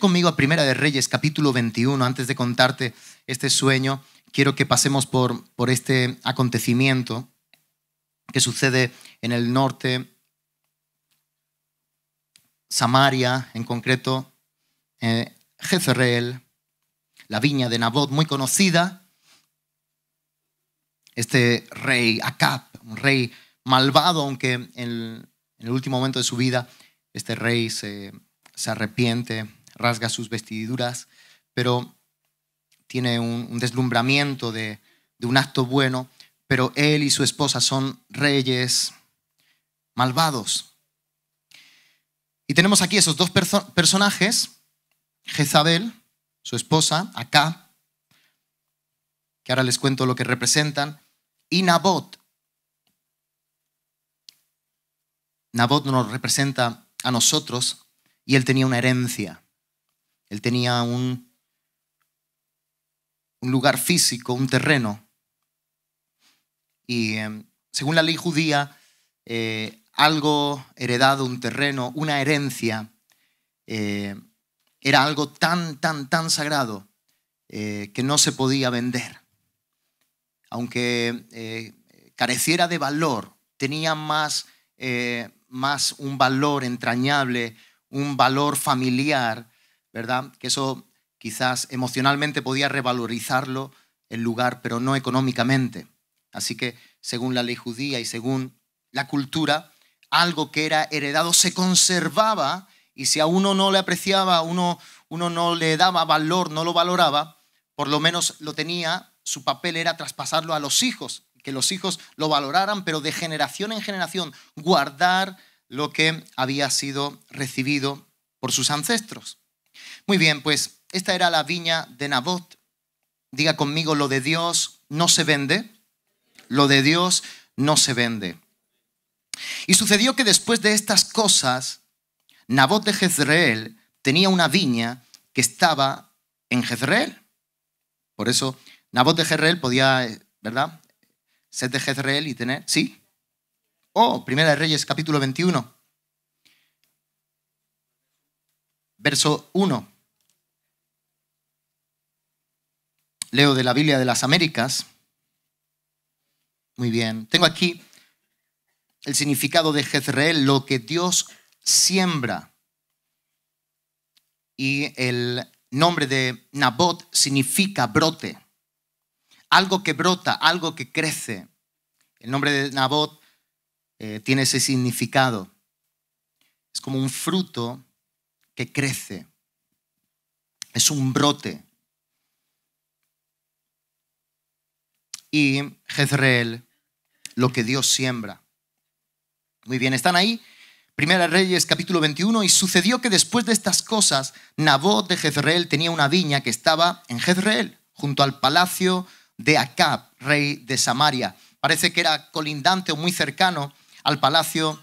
conmigo a Primera de Reyes, capítulo 21. Antes de contarte este sueño, quiero que pasemos por, por este acontecimiento que sucede en el norte, Samaria en concreto, eh, Jezreel, la viña de Nabot, muy conocida. Este rey Acab, un rey malvado, aunque en el, último momento de su vida este rey se, se arrepiente rasga sus vestiduras, pero tiene un, deslumbramiento de, un acto bueno, pero él y su esposa son reyes malvados. Y tenemos aquí esos dos personajes, Jezabel, su esposa, acá, que ahora les cuento lo que representan, y Nabot. Nabot nos representa a nosotros y él tenía una herencia. Él tenía un, lugar físico, un terreno. Y em, según la ley judía, eh, algo heredado, un terreno, una herencia, eh, era algo tan, tan, tan sagrado eh, que no se podía vender. Aunque careciera de valor, tenía más, más un valor entrañable, un valor familiar, ¿verdad? Que eso quizás emocionalmente podía revalorizarlo el lugar, pero no económicamente. Así que según la ley judía y según la cultura, algo que era heredado se conservaba y si a uno no le apreciaba, uno, uno no le daba valor, no lo valoraba, por lo menos lo tenía, su papel era traspasarlo a los hijos, que los hijos lo valoraran, pero de generación en generación, guardar lo que había sido recibido por sus ancestros. Muy bien, pues esta era la viña de Nabot. Diga conmigo, lo de Dios no se vende. Lo de Dios no se vende. Y sucedió que después de estas cosas, Nabot de Jezreel tenía una viña que estaba en Jezreel. Por eso Nabot de Jezreel podía, ¿verdad? Ser de Jezreel y tener, ¿sí? Oh, Primera de Reyes capítulo 21. verso 1. Leo de la Biblia de las Américas. Muy bien. Tengo aquí el significado de Jezreel, lo que Dios siembra. Y el nombre de Nabot significa brote. Algo que brota, algo que crece. El nombre de Nabot eh, tiene ese significado. Es como un fruto que crece, es un brote. Y Jezreel, lo que Dios siembra. Muy bien, ¿están ahí? Primera Reyes capítulo 21, y sucedió que después de estas cosas, Nabot de Jezreel tenía una viña que estaba en Jezreel, junto al palacio de Acab, rey de Samaria. Parece que era colindante o muy cercano al palacio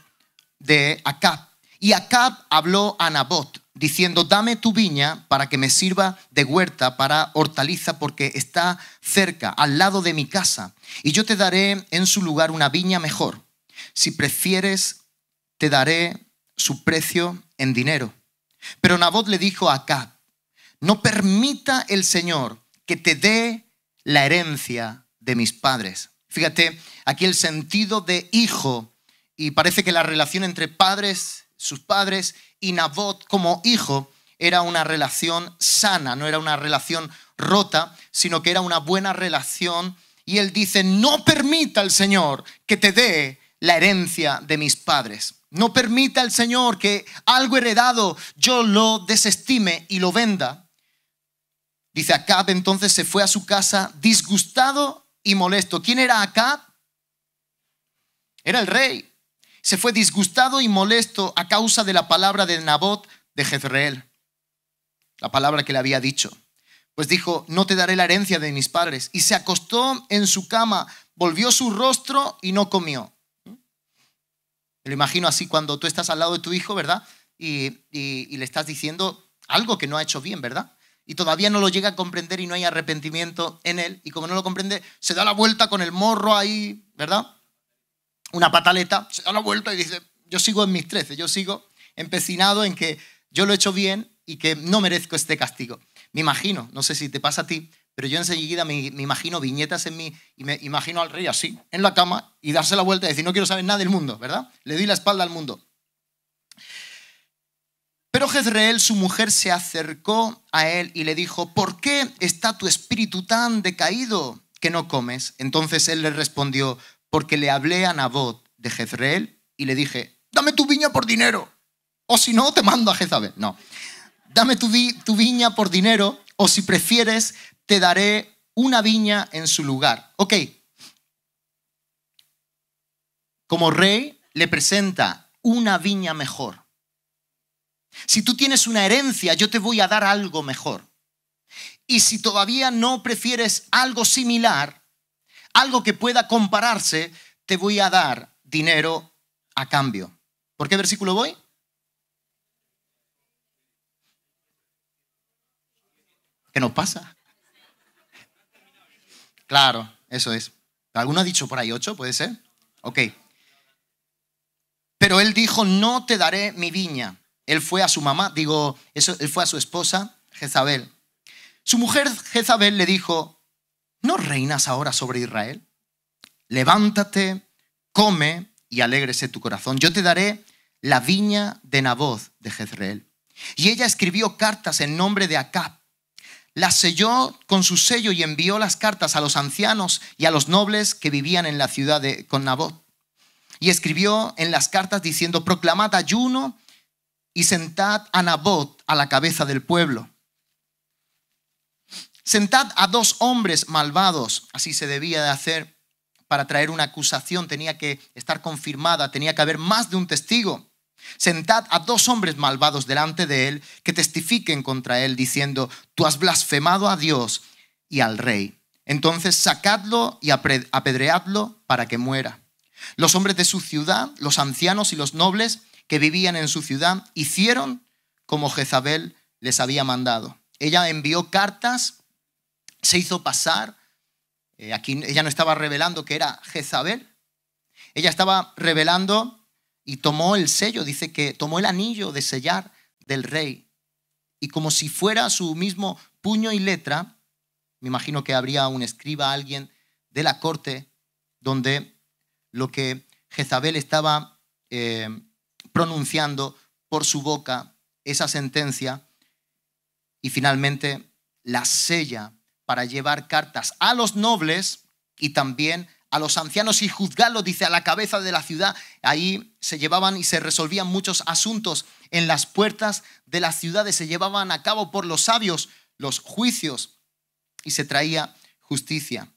de Acab. Y Acab habló a Nabot, diciendo, dame tu viña para que me sirva de huerta para hortaliza, porque está cerca, al lado de mi casa, y yo te daré en su lugar una viña mejor. Si prefieres, te daré su precio en dinero. Pero Nabot le dijo a Acab, no permita el Señor que te dé la herencia de mis padres. Fíjate, aquí el sentido de hijo, y parece que la relación entre padres sus padres, y Nabot como hijo era una relación sana, no era una relación rota, sino que era una buena relación. Y él dice, no permita al Señor que te dé la herencia de mis padres. No permita al Señor que algo heredado yo lo desestime y lo venda. Dice Acab entonces se fue a su casa disgustado y molesto. ¿Quién era Acab? Era el rey se fue disgustado y molesto a causa de la palabra de Nabot de Jezreel, la palabra que le había dicho. Pues dijo, no te daré la herencia de mis padres. Y se acostó en su cama, volvió su rostro y no comió. Me lo imagino así cuando tú estás al lado de tu hijo, ¿verdad? Y, y le estás diciendo algo que no ha hecho bien, ¿verdad? y todavía no lo llega a comprender y no hay arrepentimiento en él. Y como no lo comprende, se da la vuelta con el morro ahí, ¿verdad? una pataleta, se da la vuelta y dice, yo sigo en mis trece, yo sigo empecinado en que yo lo he hecho bien y que no merezco este castigo. Me imagino, no sé si te pasa a ti, pero yo enseguida me, me imagino viñetas en mí y me imagino al rey así, en la cama, y darse la vuelta y decir, no quiero saber nada del mundo, ¿verdad? Le doy la espalda al mundo. Pero Jezreel, su mujer, se acercó a él y le dijo, ¿por qué está tu espíritu tan decaído que no comes? Entonces él le respondió, porque le hablé a Nabot de Jezreel y le dije, dame tu viña por dinero, o si no, te mando a Jezabel. No, dame tu, tu viña por dinero, o si prefieres, te daré una viña en su lugar. Ok. Como rey le presenta una viña mejor. Si tú tienes una herencia, yo te voy a dar algo mejor. Y si todavía no prefieres algo similar, algo que pueda compararse, te voy a dar dinero a cambio. ¿Por qué versículo voy? ¿Qué nos pasa? Claro, eso es. ¿Alguno ha dicho por ahí ocho? ¿Puede ser? Ok. Pero él dijo, no te daré mi viña. Él fue a su mamá, digo, eso, él fue a su esposa, Jezabel. Su mujer Jezabel le dijo, ¿no reinas ahora sobre Israel? Levántate, come y alégrese tu corazón. Yo te daré la viña de Naboth de Jezreel. Y ella escribió cartas en nombre de Acab. Las selló con su sello y envió las cartas a los ancianos y a los nobles que vivían en la ciudad de, con Nabot. Y escribió en las cartas diciendo, proclamad ayuno y sentad a Nabot a la cabeza del pueblo. Sentad a dos hombres malvados, así se debía de hacer para traer una acusación, tenía que estar confirmada, tenía que haber más de un testigo. Sentad a dos hombres malvados delante de él que testifiquen contra él diciendo, tú has blasfemado a Dios y al rey. Entonces sacadlo y apedreadlo para que muera. Los hombres de su ciudad, los ancianos y los nobles que vivían en su ciudad, hicieron como Jezabel les había mandado. Ella envió cartas se hizo pasar. Eh, aquí ella no estaba revelando que era Jezabel. Ella estaba revelando y tomó el sello, dice que tomó el anillo de sellar del rey. Y como si fuera su mismo puño y letra, me imagino que habría un escriba, alguien de la corte, donde lo que Jezabel estaba eh, pronunciando por su boca, esa sentencia, y finalmente la sella para llevar cartas a los nobles y también a los ancianos y juzgarlos, dice, a la cabeza de la ciudad. Ahí se llevaban y se resolvían muchos asuntos en las puertas de las ciudades, se llevaban a cabo por los sabios los juicios y se traía justicia.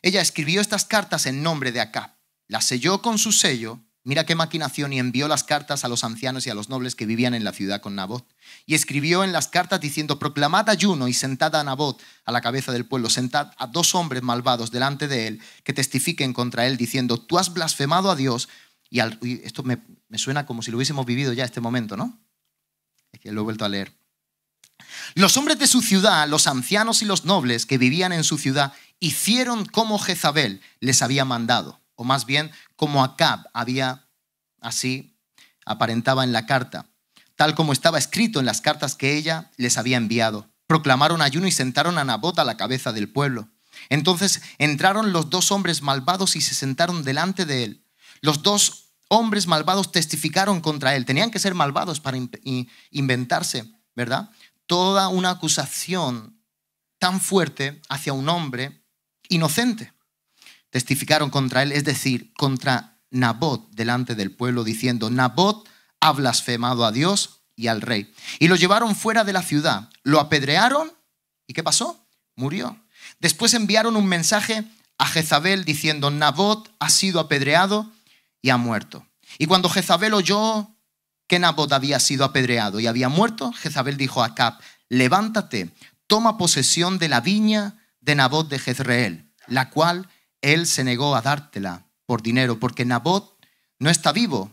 Ella escribió estas cartas en nombre de acá, las selló con su sello Mira qué maquinación y envió las cartas a los ancianos y a los nobles que vivían en la ciudad con Nabot. Y escribió en las cartas diciendo, proclamad ayuno y sentad a Nabot a la cabeza del pueblo, sentad a dos hombres malvados delante de él que testifiquen contra él diciendo, tú has blasfemado a Dios. Y, esto me, me suena como si lo hubiésemos vivido ya este momento, ¿no? Es que lo he vuelto a leer. Los hombres de su ciudad, los ancianos y los nobles que vivían en su ciudad, hicieron como Jezabel les había mandado o más bien como Acab había así aparentaba en la carta, tal como estaba escrito en las cartas que ella les había enviado. Proclamaron ayuno y sentaron a Nabot a la cabeza del pueblo. Entonces entraron los dos hombres malvados y se sentaron delante de él. Los dos hombres malvados testificaron contra él. Tenían que ser malvados para inventarse, ¿verdad? Toda una acusación tan fuerte hacia un hombre inocente testificaron contra él, es decir, contra Nabot delante del pueblo, diciendo, Nabot ha blasfemado a Dios y al rey. Y lo llevaron fuera de la ciudad, lo apedrearon y ¿qué pasó? Murió. Después enviaron un mensaje a Jezabel diciendo, Nabot ha sido apedreado y ha muerto. Y cuando Jezabel oyó que Nabot había sido apedreado y había muerto, Jezabel dijo a Acab, levántate, toma posesión de la viña de Nabot de Jezreel, la cual él se negó a dártela por dinero, porque Nabot no está vivo,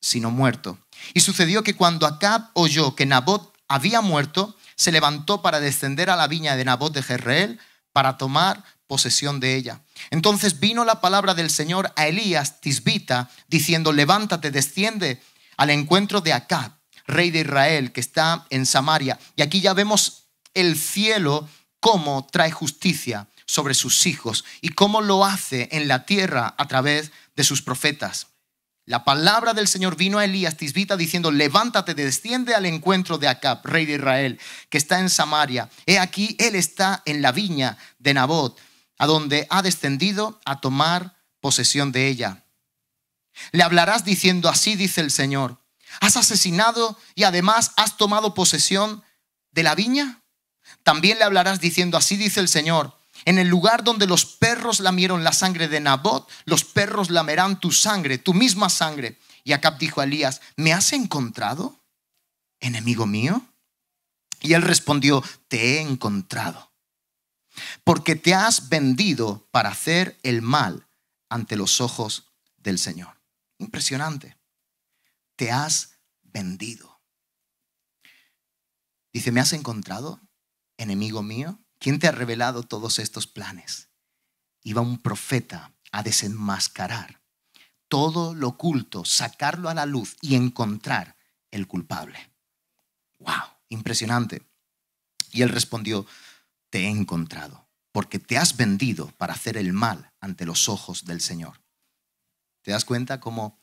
sino muerto. Y sucedió que cuando Acab oyó que Nabot había muerto, se levantó para descender a la viña de Nabot de Jezreel para tomar posesión de ella. Entonces vino la palabra del Señor a Elías Tisbita, diciendo, levántate, desciende al encuentro de Acab, rey de Israel, que está en Samaria. Y aquí ya vemos el cielo cómo trae justicia sobre sus hijos y cómo lo hace en la tierra a través de sus profetas. La palabra del Señor vino a Elías Tisbita diciendo, levántate, desciende al encuentro de Acab, rey de Israel, que está en Samaria. He aquí, él está en la viña de Nabot, a donde ha descendido a tomar posesión de ella. Le hablarás diciendo, así dice el Señor, ¿has asesinado y además has tomado posesión de la viña? También le hablarás diciendo, así dice el Señor, en el lugar donde los perros lamieron la sangre de Nabot, los perros lamerán tu sangre, tu misma sangre. Y Acab dijo a Elías, ¿me has encontrado, enemigo mío? Y él respondió, te he encontrado, porque te has vendido para hacer el mal ante los ojos del Señor. Impresionante. Te has vendido. Dice, ¿me has encontrado, enemigo mío? ¿Quién te ha revelado todos estos planes? Iba un profeta a desenmascarar todo lo oculto, sacarlo a la luz y encontrar el culpable. ¡Wow! Impresionante. Y él respondió, te he encontrado, porque te has vendido para hacer el mal ante los ojos del Señor. ¿Te das cuenta cómo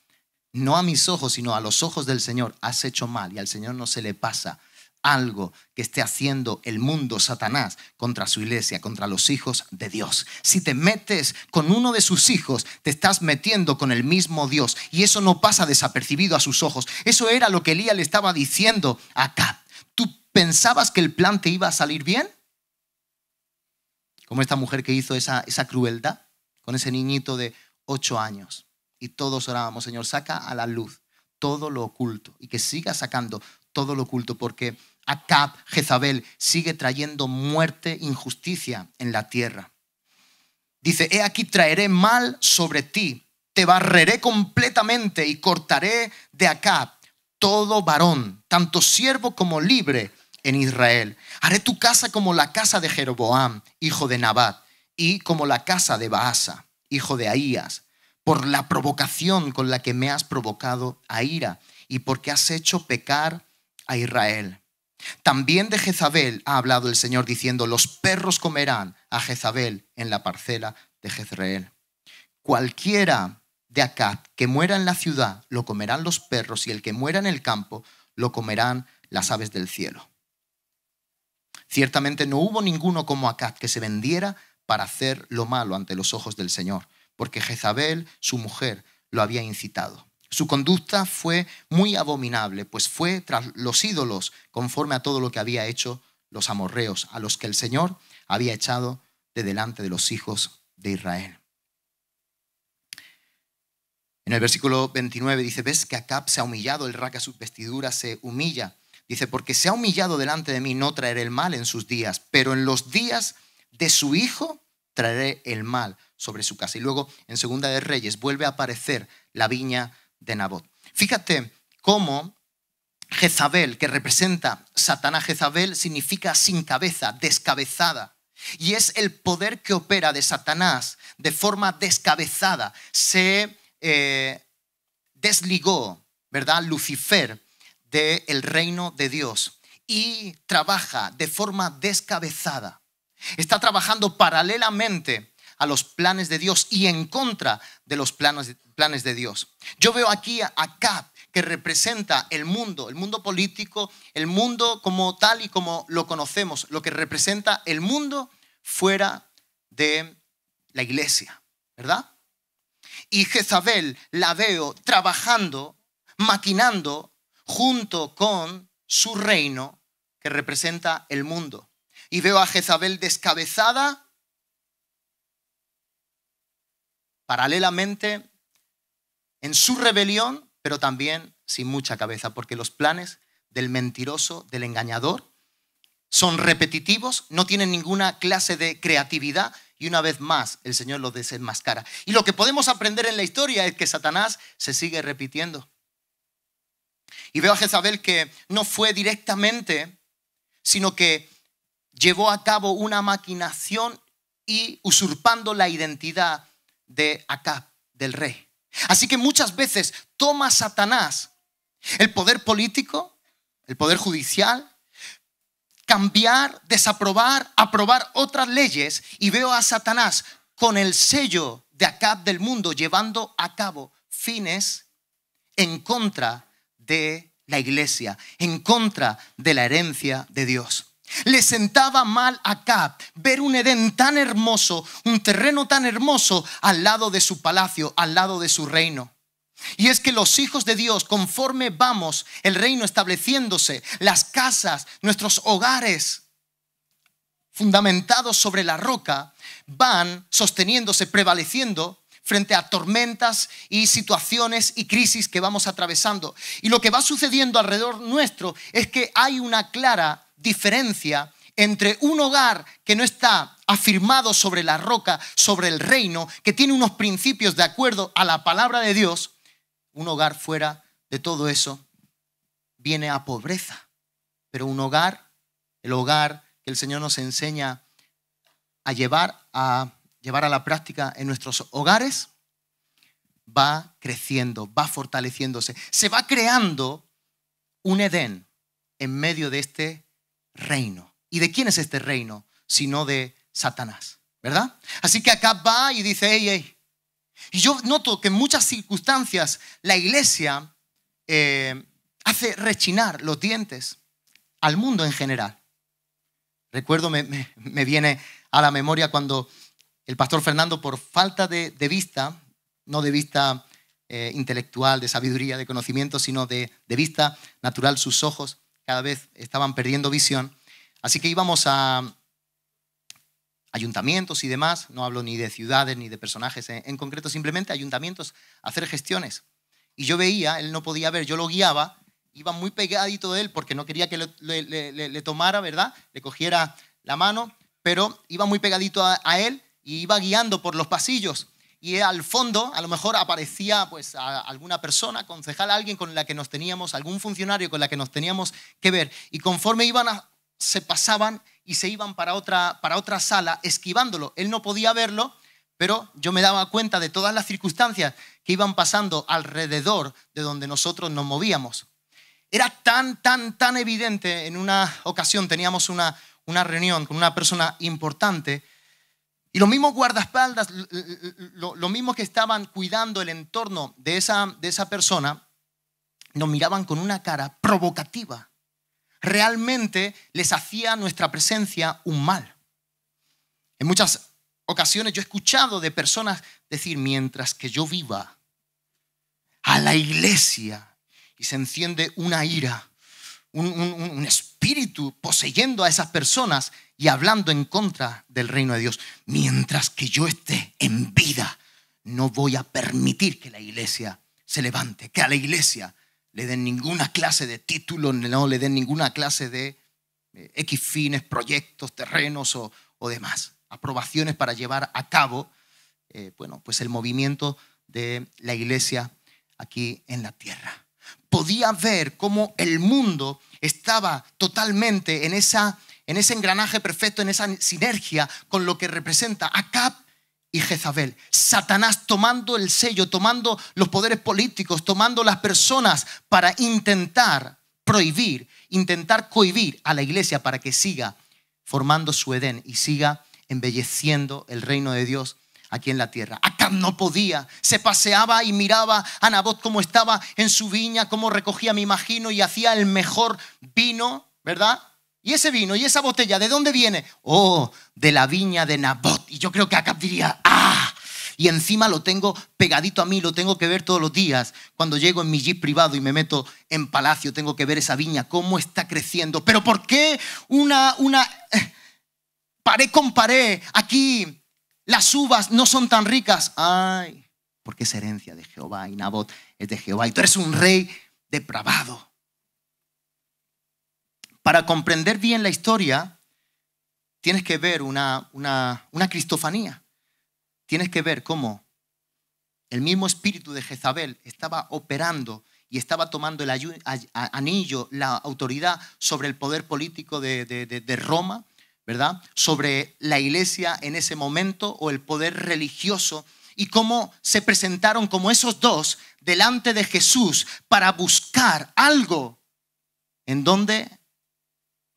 no a mis ojos, sino a los ojos del Señor has hecho mal y al Señor no se le pasa algo que esté haciendo el mundo, Satanás, contra su iglesia, contra los hijos de Dios. Si te metes con uno de sus hijos, te estás metiendo con el mismo Dios. Y eso no pasa desapercibido a sus ojos. Eso era lo que Elías le estaba diciendo acá. ¿Tú pensabas que el plan te iba a salir bien? Como esta mujer que hizo esa, esa crueldad con ese niñito de ocho años. Y todos orábamos, Señor, saca a la luz todo lo oculto y que siga sacando todo lo oculto, porque Acab, Jezabel, sigue trayendo muerte, injusticia en la tierra. Dice, he aquí traeré mal sobre ti, te barreré completamente y cortaré de acá todo varón, tanto siervo como libre en Israel. Haré tu casa como la casa de Jeroboam, hijo de Nabat, y como la casa de Baasa, hijo de Ahías, por la provocación con la que me has provocado a ira y porque has hecho pecar a Israel. También de Jezabel ha hablado el Señor diciendo, los perros comerán a Jezabel en la parcela de Jezreel. Cualquiera de acá que muera en la ciudad lo comerán los perros y el que muera en el campo lo comerán las aves del cielo. Ciertamente no hubo ninguno como Acat que se vendiera para hacer lo malo ante los ojos del Señor, porque Jezabel, su mujer, lo había incitado. Su conducta fue muy abominable, pues fue tras los ídolos, conforme a todo lo que había hecho los amorreos, a los que el Señor había echado de delante de los hijos de Israel. En el versículo 29 dice, ves que Acab se ha humillado, El raca su vestiduras, se humilla. Dice, porque se ha humillado delante de mí, no traeré el mal en sus días, pero en los días de su hijo traeré el mal sobre su casa. Y luego en Segunda de Reyes vuelve a aparecer la viña de Nabot. Fíjate cómo Jezabel, que representa Satanás, Jezabel significa sin cabeza, descabezada. Y es el poder que opera de Satanás de forma descabezada. Se eh, desligó, ¿verdad? Lucifer del reino de Dios y trabaja de forma descabezada. Está trabajando paralelamente a los planes de Dios y en contra de los planes, planes de Dios. Yo veo aquí a Acab que representa el mundo, el mundo político, el mundo como tal y como lo conocemos, lo que representa el mundo fuera de la iglesia, ¿verdad? Y Jezabel la veo trabajando, maquinando junto con su reino que representa el mundo. Y veo a Jezabel descabezada paralelamente en su rebelión, pero también sin mucha cabeza, porque los planes del mentiroso, del engañador, son repetitivos, no tienen ninguna clase de creatividad y una vez más el Señor los desenmascara. Y lo que podemos aprender en la historia es que Satanás se sigue repitiendo. Y veo a Jezabel que no fue directamente, sino que llevó a cabo una maquinación y usurpando la identidad de Acab, del rey. Así que muchas veces toma Satanás el poder político, el poder judicial, cambiar, desaprobar, aprobar otras leyes y veo a Satanás con el sello de Acab del mundo llevando a cabo fines en contra de la iglesia, en contra de la herencia de Dios. Le sentaba mal acá ver un Edén tan hermoso, un terreno tan hermoso al lado de su palacio, al lado de su reino. Y es que los hijos de Dios, conforme vamos, el reino estableciéndose, las casas, nuestros hogares, fundamentados sobre la roca, van sosteniéndose, prevaleciendo frente a tormentas y situaciones y crisis que vamos atravesando. Y lo que va sucediendo alrededor nuestro es que hay una clara diferencia entre un hogar que no está afirmado sobre la roca, sobre el reino, que tiene unos principios de acuerdo a la palabra de Dios, un hogar fuera de todo eso viene a pobreza. Pero un hogar, el hogar que el Señor nos enseña a llevar a llevar a la práctica en nuestros hogares, va creciendo, va fortaleciéndose, se va creando un Edén en medio de este reino. ¿Y de quién es este reino? Sino de Satanás, ¿verdad? Así que acá va y dice, ¡Ey, ey! Y yo noto que en muchas circunstancias la iglesia eh, hace rechinar los dientes al mundo en general. Recuerdo, me, viene a la memoria cuando el pastor Fernando, por falta de, vista, no de vista eh, intelectual, de sabiduría, de conocimiento, sino de, de vista natural, sus ojos, cada vez estaban perdiendo visión. Así que íbamos a ayuntamientos y demás, no hablo ni de ciudades ni de personajes en, concreto, simplemente ayuntamientos, a hacer gestiones. Y yo veía, él no podía ver, yo lo guiaba, iba muy pegadito de él porque no quería que le, tomara, ¿verdad? Le cogiera la mano, pero iba muy pegadito a él y iba guiando por los pasillos y al fondo a lo mejor aparecía pues alguna persona, concejal, alguien con la que nos teníamos, algún funcionario con la que nos teníamos que ver. Y conforme iban, se pasaban y se iban para otra, para otra sala esquivándolo. Él no podía verlo, pero yo me daba cuenta de todas las circunstancias que iban pasando alrededor de donde nosotros nos movíamos. Era tan, tan, tan evidente, en una ocasión teníamos una reunión con una persona importante, y los mismos guardaespaldas, los mismos que estaban cuidando el entorno de esa, de esa persona, nos miraban con una cara provocativa. Realmente les hacía nuestra presencia un mal. En muchas ocasiones yo he escuchado de personas decir, mientras que yo viva a la iglesia, y se enciende una ira, un espíritu poseyendo a esas personas y hablando en contra del reino de Dios. Mientras que yo esté en vida, no voy a permitir que la iglesia se levante, que a la iglesia le den ninguna clase de título, no le den ninguna clase de eh, X fines, proyectos, terrenos o, demás. Aprobaciones para llevar a cabo, eh, bueno, pues el movimiento de la iglesia aquí en la tierra. Podía ver cómo el mundo estaba totalmente en esa en ese engranaje perfecto, en esa sinergia con lo que representa Acab y Jezabel. Satanás tomando el sello, tomando los poderes políticos, tomando las personas para intentar prohibir, intentar cohibir a la iglesia para que siga formando su Edén y siga embelleciendo el reino de Dios aquí en la tierra. Acab no podía, se paseaba y miraba a Nabot cómo estaba en su viña, cómo recogía, me imagino, y hacía el mejor vino, ¿verdad? Y ese vino y esa botella, ¿de dónde viene? Oh, de la viña de Nabot. Y yo creo que Acab diría, ah, y encima lo tengo pegadito a mí, lo tengo que ver todos los días. Cuando llego en mi jeep privado y me meto en palacio, tengo que ver esa viña, cómo está creciendo. Pero ¿por qué una, una, eh, paré con paré, aquí las uvas no son tan ricas? Ay, porque es herencia de Jehová y Nabot es de Jehová y tú eres un rey depravado. Para comprender bien la historia, tienes que ver una, una, cristofanía. Tienes que ver cómo el mismo espíritu de Jezabel estaba operando y estaba tomando el anillo, la autoridad sobre el poder político de, de, Roma, ¿verdad? Sobre la iglesia en ese momento o el poder religioso y cómo se presentaron como esos dos delante de Jesús para buscar algo en donde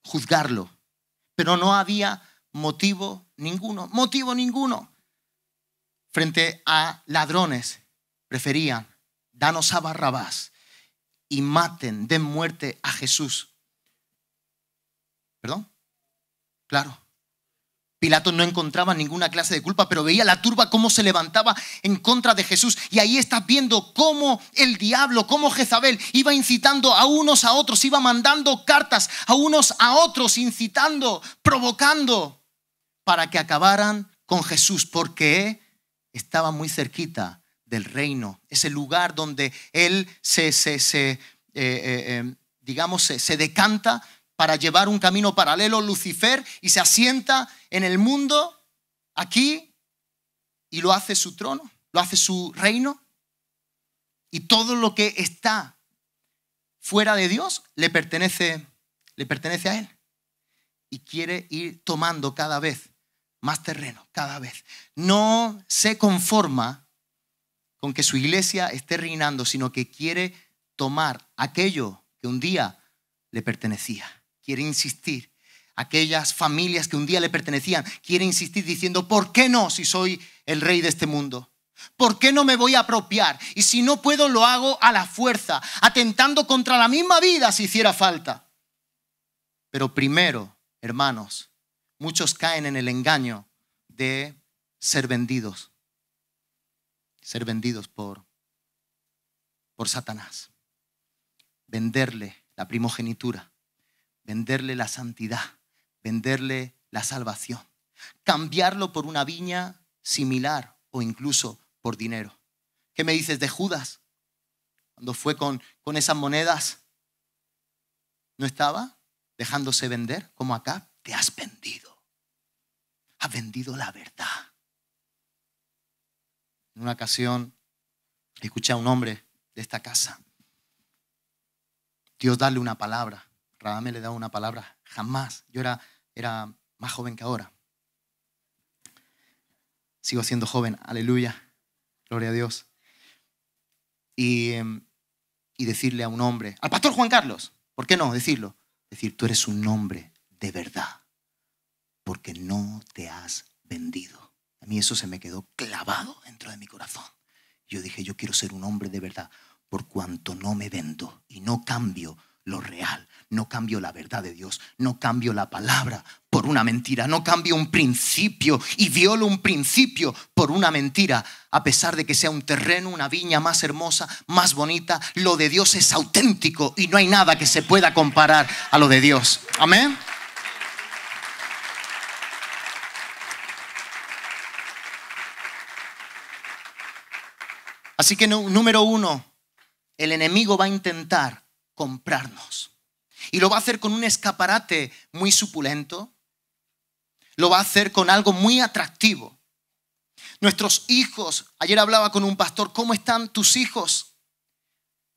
juzgarlo, pero no había motivo ninguno, motivo ninguno. Frente a ladrones, preferían, danos a Barrabás y maten, den muerte a Jesús. ¿Perdón? Claro. Pilato no encontraba ninguna clase de culpa, pero veía la turba cómo se levantaba en contra de Jesús. Y ahí estás viendo cómo el diablo, cómo Jezabel iba incitando a unos a otros, iba mandando cartas a unos a otros, incitando, provocando, para que acabaran con Jesús, porque estaba muy cerquita del reino, ese lugar donde él se, se, eh, eh, eh, digamos, se decanta para llevar un camino paralelo, Lucifer, y se asienta en el mundo, aquí, y lo hace su trono, lo hace su reino, y todo lo que está fuera de Dios le pertenece, le pertenece a Él. Y quiere ir tomando cada vez más terreno, cada vez. No se conforma con que su iglesia esté reinando, sino que quiere tomar aquello que un día le pertenecía quiere insistir. Aquellas familias que un día le pertenecían, quiere insistir diciendo, ¿por qué no si soy el rey de este mundo? ¿Por qué no me voy a apropiar? Y si no puedo, lo hago a la fuerza, atentando contra la misma vida si hiciera falta. Pero primero, hermanos, muchos caen en el engaño de ser vendidos, ser vendidos por, por Satanás, venderle la primogenitura, venderle la santidad, venderle la salvación, cambiarlo por una viña similar o incluso por dinero. ¿Qué me dices de Judas? Cuando fue con, esas monedas, ¿no estaba dejándose vender como acá? Te has vendido. Has vendido la verdad. En una ocasión escuché a un hombre de esta casa. Dios darle una palabra me le da una palabra, jamás. Yo era, era más joven que ahora. Sigo siendo joven, aleluya, gloria a Dios. Y, em, y decirle a un hombre, al pastor Juan Carlos, ¿por qué no decirlo? Decir, tú eres un hombre de verdad, porque no te has vendido. A mí eso se me quedó clavado dentro de mi corazón. Yo dije, yo quiero ser un hombre de verdad, por cuanto no me vendo y no cambio lo real. No cambio la verdad de Dios, no cambio la palabra por una mentira, no cambio un principio y violo un principio por una mentira, a pesar de que sea un terreno, una viña más hermosa, más bonita, lo de Dios es auténtico y no hay nada que se pueda comparar a lo de Dios. Amén. Así que número uno, el enemigo va a intentar comprarnos. Y lo va a hacer con un escaparate muy suculento. Lo va a hacer con algo muy atractivo. Nuestros hijos, ayer hablaba con un pastor, ¿cómo están tus hijos?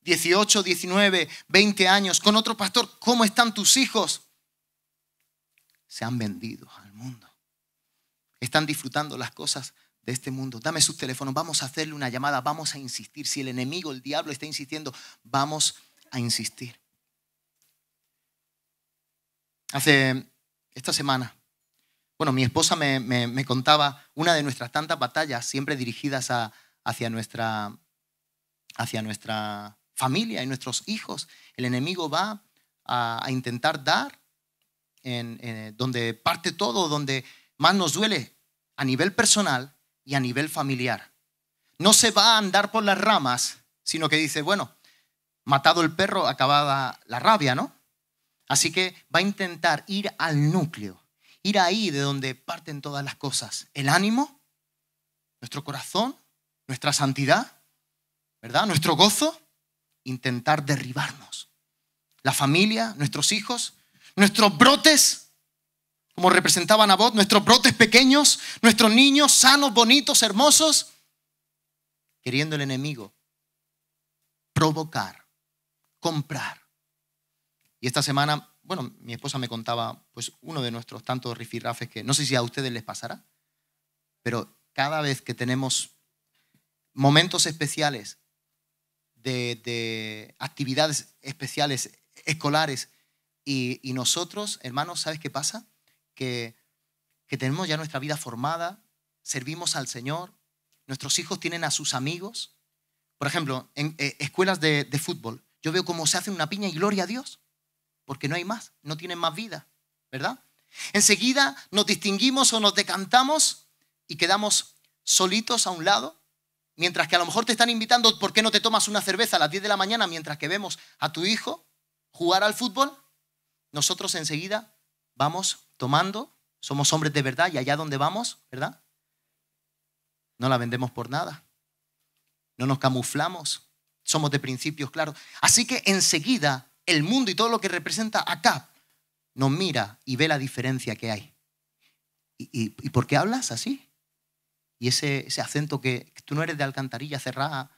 18, 19, 20 años. Con otro pastor, ¿cómo están tus hijos? Se han vendido al mundo. Están disfrutando las cosas de este mundo. Dame sus teléfonos, vamos a hacerle una llamada, vamos a insistir. Si el enemigo, el diablo está insistiendo, vamos a a insistir. Hace esta semana, bueno, mi esposa me, contaba una de nuestras tantas batallas, siempre dirigidas hacia, nuestra, hacia nuestra familia y nuestros hijos. El enemigo va a, intentar dar en, donde parte todo, donde más nos duele a nivel personal y a nivel familiar. No se va a andar por las ramas, sino que dice, bueno, matado el perro, acabada la rabia, ¿no? Así que va a intentar ir al núcleo, ir ahí de donde parten todas las cosas, el ánimo, nuestro corazón, nuestra santidad, ¿verdad? Nuestro gozo, intentar derribarnos. La familia, nuestros hijos, nuestros brotes, como representaban a vos, nuestros brotes pequeños, nuestros niños sanos, bonitos, hermosos, queriendo el enemigo provocar comprar. Y esta semana, bueno, mi esposa me contaba pues uno de nuestros tantos rifirrafes que no sé si a ustedes les pasará, pero cada vez que tenemos momentos especiales de, actividades especiales escolares y, nosotros, hermanos, ¿sabes qué pasa? Que, tenemos ya nuestra vida formada, servimos al Señor, nuestros hijos tienen a sus amigos. Por ejemplo, en eh, escuelas de fútbol, yo veo cómo se hace una piña y gloria a Dios, porque no hay más, no tienen más vida, ¿verdad? Enseguida nos distinguimos o nos decantamos y quedamos solitos a un lado, mientras que a lo mejor te están invitando, ¿por qué no te tomas una cerveza a las 10 de la mañana mientras que vemos a tu hijo jugar al fútbol? Nosotros enseguida vamos tomando, somos hombres de verdad y allá donde vamos, ¿verdad? No la vendemos por nada. No nos camuflamos, somos de principios claros. Así que enseguida el mundo y todo lo que representa acá nos mira y ve la diferencia que hay. ¿Y, por qué hablas así? Y ese, acento que, tú no eres de alcantarilla cerrada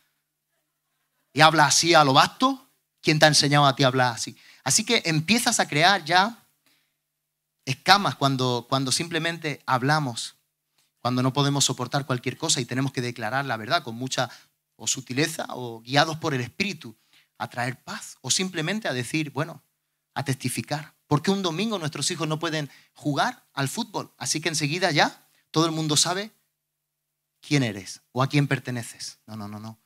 y hablas así a lo vasto, ¿quién te ha enseñado a ti a hablar así? Así que empiezas a crear ya escamas cuando, cuando simplemente hablamos, cuando no podemos soportar cualquier cosa y tenemos que declarar la verdad con mucha o sutileza o guiados por el Espíritu a traer paz o simplemente a decir, bueno, a testificar. Porque un domingo nuestros hijos no pueden jugar al fútbol, así que enseguida ya todo el mundo sabe quién eres o a quién perteneces. No, no, no, no.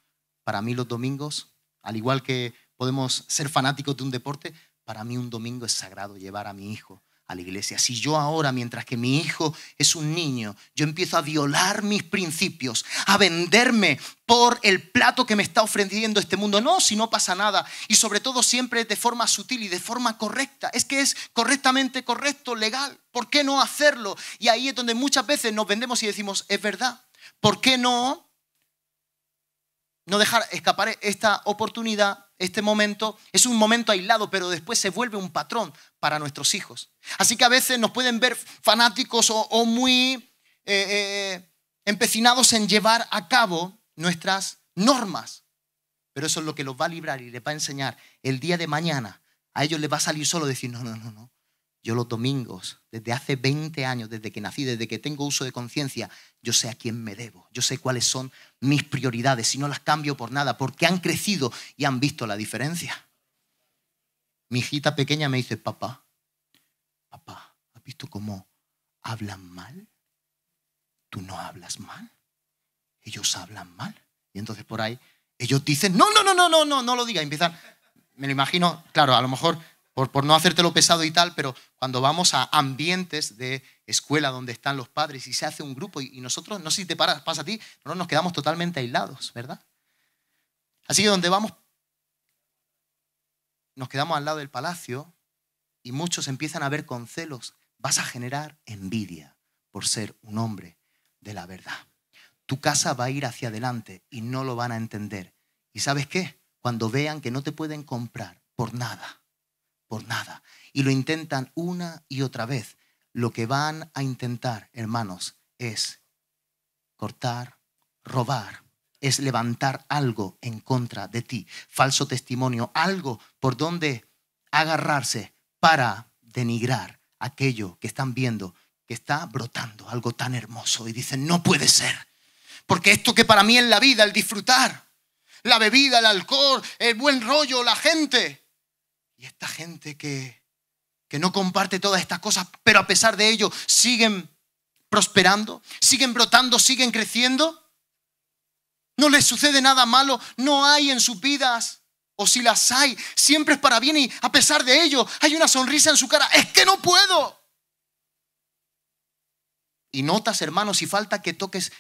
Para mí los domingos, al igual que podemos ser fanáticos de un deporte, para mí un domingo es sagrado llevar a mi hijo a la iglesia. Si yo ahora, mientras que mi hijo es un niño, yo empiezo a violar mis principios, a venderme por el plato que me está ofreciendo este mundo, no, si no pasa nada. Y sobre todo siempre de forma sutil y de forma correcta. Es que es correctamente correcto, legal. ¿Por qué no hacerlo? Y ahí es donde muchas veces nos vendemos y decimos, es verdad. ¿Por qué no, no dejar escapar esta oportunidad este momento es un momento aislado, pero después se vuelve un patrón para nuestros hijos. Así que a veces nos pueden ver fanáticos o, muy eh, eh, empecinados en llevar a cabo nuestras normas. Pero eso es lo que los va a librar y les va a enseñar el día de mañana. A ellos les va a salir solo decir, no, no, no, no. Yo los domingos, desde hace 20 años, desde que nací, desde que tengo uso de conciencia, yo sé a quién me debo, yo sé cuáles son mis prioridades y no las cambio por nada, porque han crecido y han visto la diferencia. Mi hijita pequeña me dice, papá, papá, ¿has visto cómo hablan mal? Tú no hablas mal, ellos hablan mal. Y entonces por ahí ellos dicen, no, no, no, no, no, no, no lo diga. empiezan, me lo imagino, claro, a lo mejor por, no hacértelo pesado y tal, pero cuando vamos a ambientes de escuela donde están los padres y se hace un grupo y, nosotros, no sé si te paras pasa a ti, no nos quedamos totalmente aislados, ¿verdad? Así que donde vamos, nos quedamos al lado del palacio y muchos empiezan a ver con celos. Vas a generar envidia por ser un hombre de la verdad. Tu casa va a ir hacia adelante y no lo van a entender. ¿Y sabes qué? Cuando vean que no te pueden comprar por nada, por nada. Y lo intentan una y otra vez. Lo que van a intentar, hermanos, es cortar, robar, es levantar algo en contra de ti, falso testimonio, algo por donde agarrarse para denigrar aquello que están viendo, que está brotando algo tan hermoso y dicen, no puede ser, porque esto que para mí es la vida, el disfrutar, la bebida, el alcohol, el buen rollo, la gente, y esta gente que, que no comparte todas estas cosas, pero a pesar de ello siguen prosperando, siguen brotando, siguen creciendo. No les sucede nada malo, no hay en sus vidas o si las hay, siempre es para bien y a pesar de ello hay una sonrisa en su cara. Es que no puedo. Y notas, hermano, si falta que toques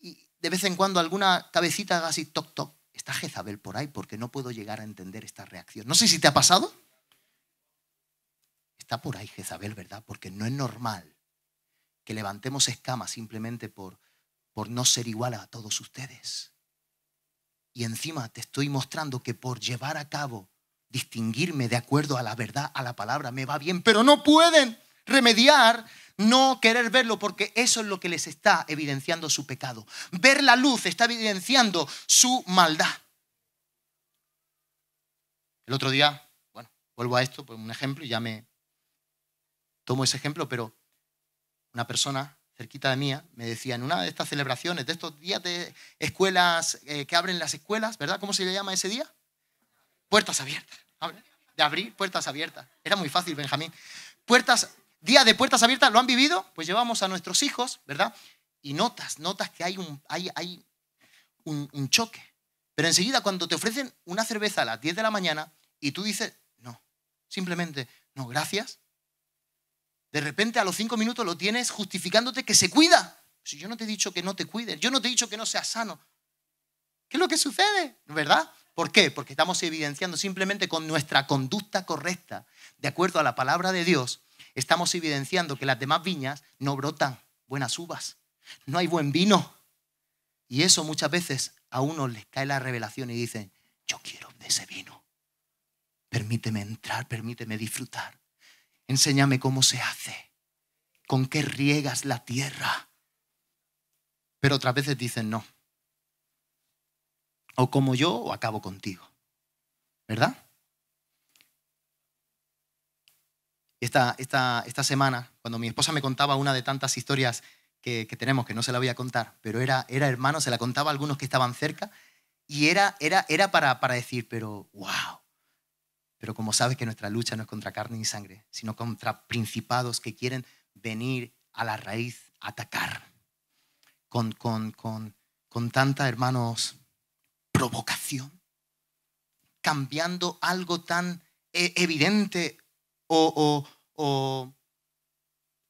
y de vez en cuando alguna cabecita haga así, toc, toc. Está Jezabel por ahí porque no puedo llegar a entender esta reacción. No sé si te ha pasado. Está por ahí Jezabel, ¿verdad? Porque no es normal que levantemos escamas simplemente por, por no ser igual a todos ustedes. Y encima te estoy mostrando que por llevar a cabo, distinguirme de acuerdo a la verdad, a la palabra, me va bien, pero no pueden remediar no querer verlo porque eso es lo que les está evidenciando su pecado. Ver la luz está evidenciando su maldad. El otro día, bueno, vuelvo a esto, por pues un ejemplo, y ya me, tomo ese ejemplo, pero una persona cerquita de mía ¿eh? me decía en una de estas celebraciones, de estos días de escuelas eh, que abren las escuelas, ¿verdad? ¿Cómo se le llama ese día? Puertas abiertas. De abrir puertas abiertas. Era muy fácil, Benjamín. Puertas, día de puertas abiertas, ¿lo han vivido? Pues llevamos a nuestros hijos, ¿verdad? Y notas, notas que hay un, hay, hay un, un choque. Pero enseguida cuando te ofrecen una cerveza a las 10 de la mañana y tú dices, no, simplemente, no, gracias, de repente a los cinco minutos lo tienes justificándote que se cuida. Si yo no te he dicho que no te cuides, yo no te he dicho que no seas sano. ¿Qué es lo que sucede? ¿Verdad? ¿Por qué? Porque estamos evidenciando simplemente con nuestra conducta correcta, de acuerdo a la palabra de Dios, estamos evidenciando que las demás viñas no brotan buenas uvas, no hay buen vino. Y eso muchas veces a uno le cae la revelación y dicen, yo quiero de ese vino. Permíteme entrar, permíteme disfrutar. Enséñame cómo se hace, con qué riegas la tierra. Pero otras veces dicen no. O como yo o acabo contigo. ¿Verdad? Esta, esta, esta semana, cuando mi esposa me contaba una de tantas historias que, tenemos, que no se la voy a contar, pero era, era hermano, se la contaba a algunos que estaban cerca, y era, era, era para, para decir, pero wow, pero como sabes que nuestra lucha no es contra carne y sangre, sino contra principados que quieren venir a la raíz, a atacar. Con, con, tanta, hermanos, provocación. Cambiando algo tan e, evidente o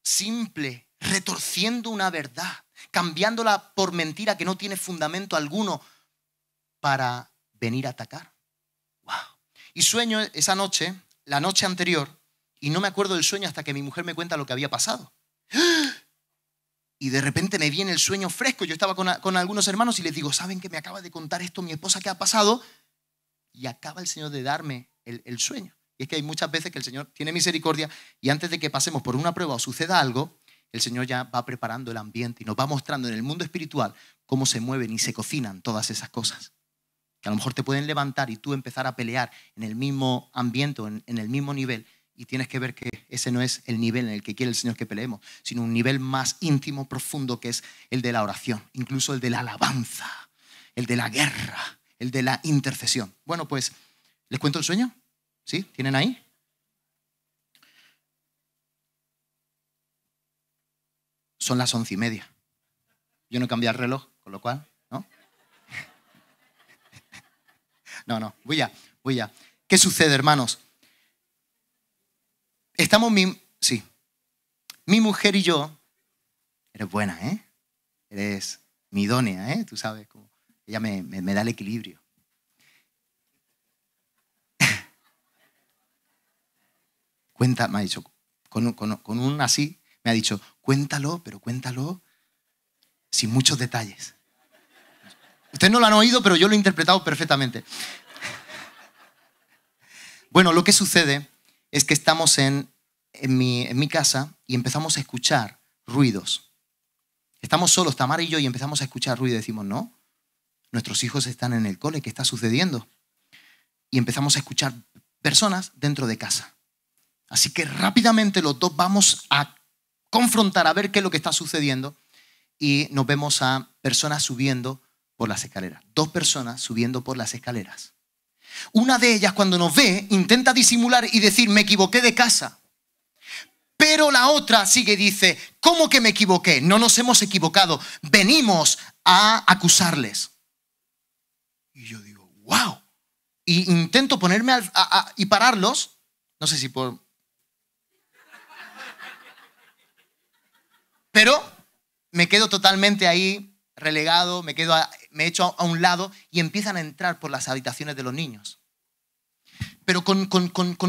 simple, retorciendo una verdad, cambiándola por mentira que no tiene fundamento alguno para venir a atacar. Y sueño esa noche, la noche anterior, y no me acuerdo del sueño hasta que mi mujer me cuenta lo que había pasado. Y de repente me viene el sueño fresco. Yo estaba con, algunos hermanos y les digo, ¿saben que me acaba de contar esto mi esposa que ha pasado? Y acaba el Señor de darme el, el sueño. Y es que hay muchas veces que el Señor tiene misericordia y antes de que pasemos por una prueba o suceda algo, el Señor ya va preparando el ambiente y nos va mostrando en el mundo espiritual cómo se mueven y se cocinan todas esas cosas que a lo mejor te pueden levantar y tú empezar a pelear en el mismo ambiente, en, el mismo nivel, y tienes que ver que ese no es el nivel en el que quiere el Señor que peleemos, sino un nivel más íntimo, profundo, que es el de la oración, incluso el de la alabanza, el de la guerra, el de la intercesión. Bueno, pues, ¿les cuento el sueño? ¿Sí? ¿Tienen ahí? Son las once y media. Yo no cambié el reloj, con lo cual No, no, voy ya, voy ya. ¿Qué sucede, hermanos? Estamos mi... Sí. Mi mujer y yo... Eres buena, ¿eh? Eres mi idónea, ¿eh? Tú sabes cómo... Ella me, da el equilibrio. Cuenta, me ha dicho, con, con un así, me ha dicho, cuéntalo, pero cuéntalo sin muchos detalles. Ustedes no lo han oído, pero yo lo he interpretado perfectamente. Bueno, lo que sucede es que estamos en, en, mi, mi casa y empezamos a escuchar ruidos. Estamos solos, Tamara y yo, y empezamos a escuchar ruido decimos, no, nuestros hijos están en el cole, ¿qué está sucediendo? Y empezamos a escuchar personas dentro de casa. Así que rápidamente los dos vamos a confrontar, a ver qué es lo que está sucediendo, y nos vemos a personas subiendo por las escaleras. Dos personas subiendo por las escaleras. Una de ellas cuando nos ve intenta disimular y decir, me equivoqué de casa. Pero la otra sigue y dice, ¿cómo que me equivoqué? No nos hemos equivocado. Venimos a acusarles. Y yo digo, wow. Y intento ponerme y pararlos. No sé si por... Pero me quedo totalmente ahí relegado, me quedo me hecho a un lado y empiezan a entrar por las habitaciones de los niños. Pero con,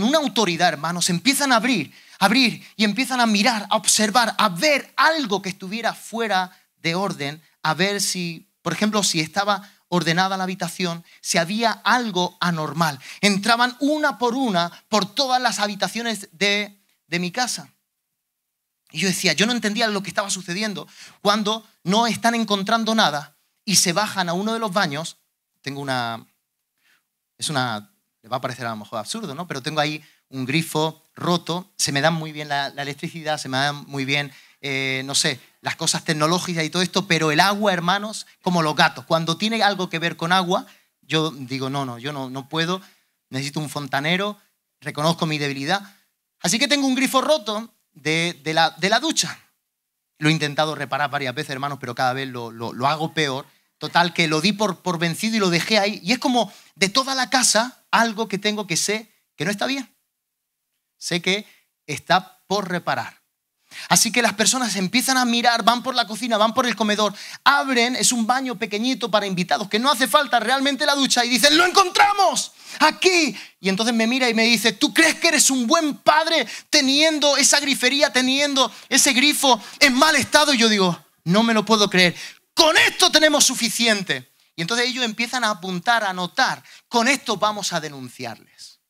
una autoridad, hermanos, empiezan a abrir, abrir y empiezan a mirar, a observar, a ver algo que estuviera fuera de orden, a ver si, por ejemplo, si estaba ordenada la habitación, si había algo anormal. Entraban una por una por todas las habitaciones de, de, mi casa. Y yo decía, yo no entendía lo que estaba sucediendo cuando no están encontrando nada y se bajan a uno de los baños. Tengo una... Es una... Le va a parecer a lo mejor absurdo, ¿no? Pero tengo ahí un grifo roto, se me da muy bien la, electricidad, se me da muy bien, eh, no sé, las cosas tecnológicas y todo esto, pero el agua, hermanos, como los gatos. Cuando tiene algo que ver con agua, yo digo, no, no, yo no, no puedo, necesito un fontanero, reconozco mi debilidad. Así que tengo un grifo roto de, de, la, de la, ducha. Lo he intentado reparar varias veces, hermanos, pero cada vez lo, lo, lo hago peor Total, que lo di por, por vencido y lo dejé ahí. Y es como de toda la casa algo que tengo que sé que no está bien. Sé que está por reparar. Así que las personas empiezan a mirar, van por la cocina, van por el comedor, abren, es un baño pequeñito para invitados, que no hace falta realmente la ducha, y dicen, lo encontramos aquí. Y entonces me mira y me dice, ¿tú crees que eres un buen padre teniendo esa grifería, teniendo ese grifo en mal estado? Y yo digo, no me lo puedo creer con esto tenemos suficiente. Y entonces ellos empiezan a apuntar, a anotar, con esto vamos a denunciarles.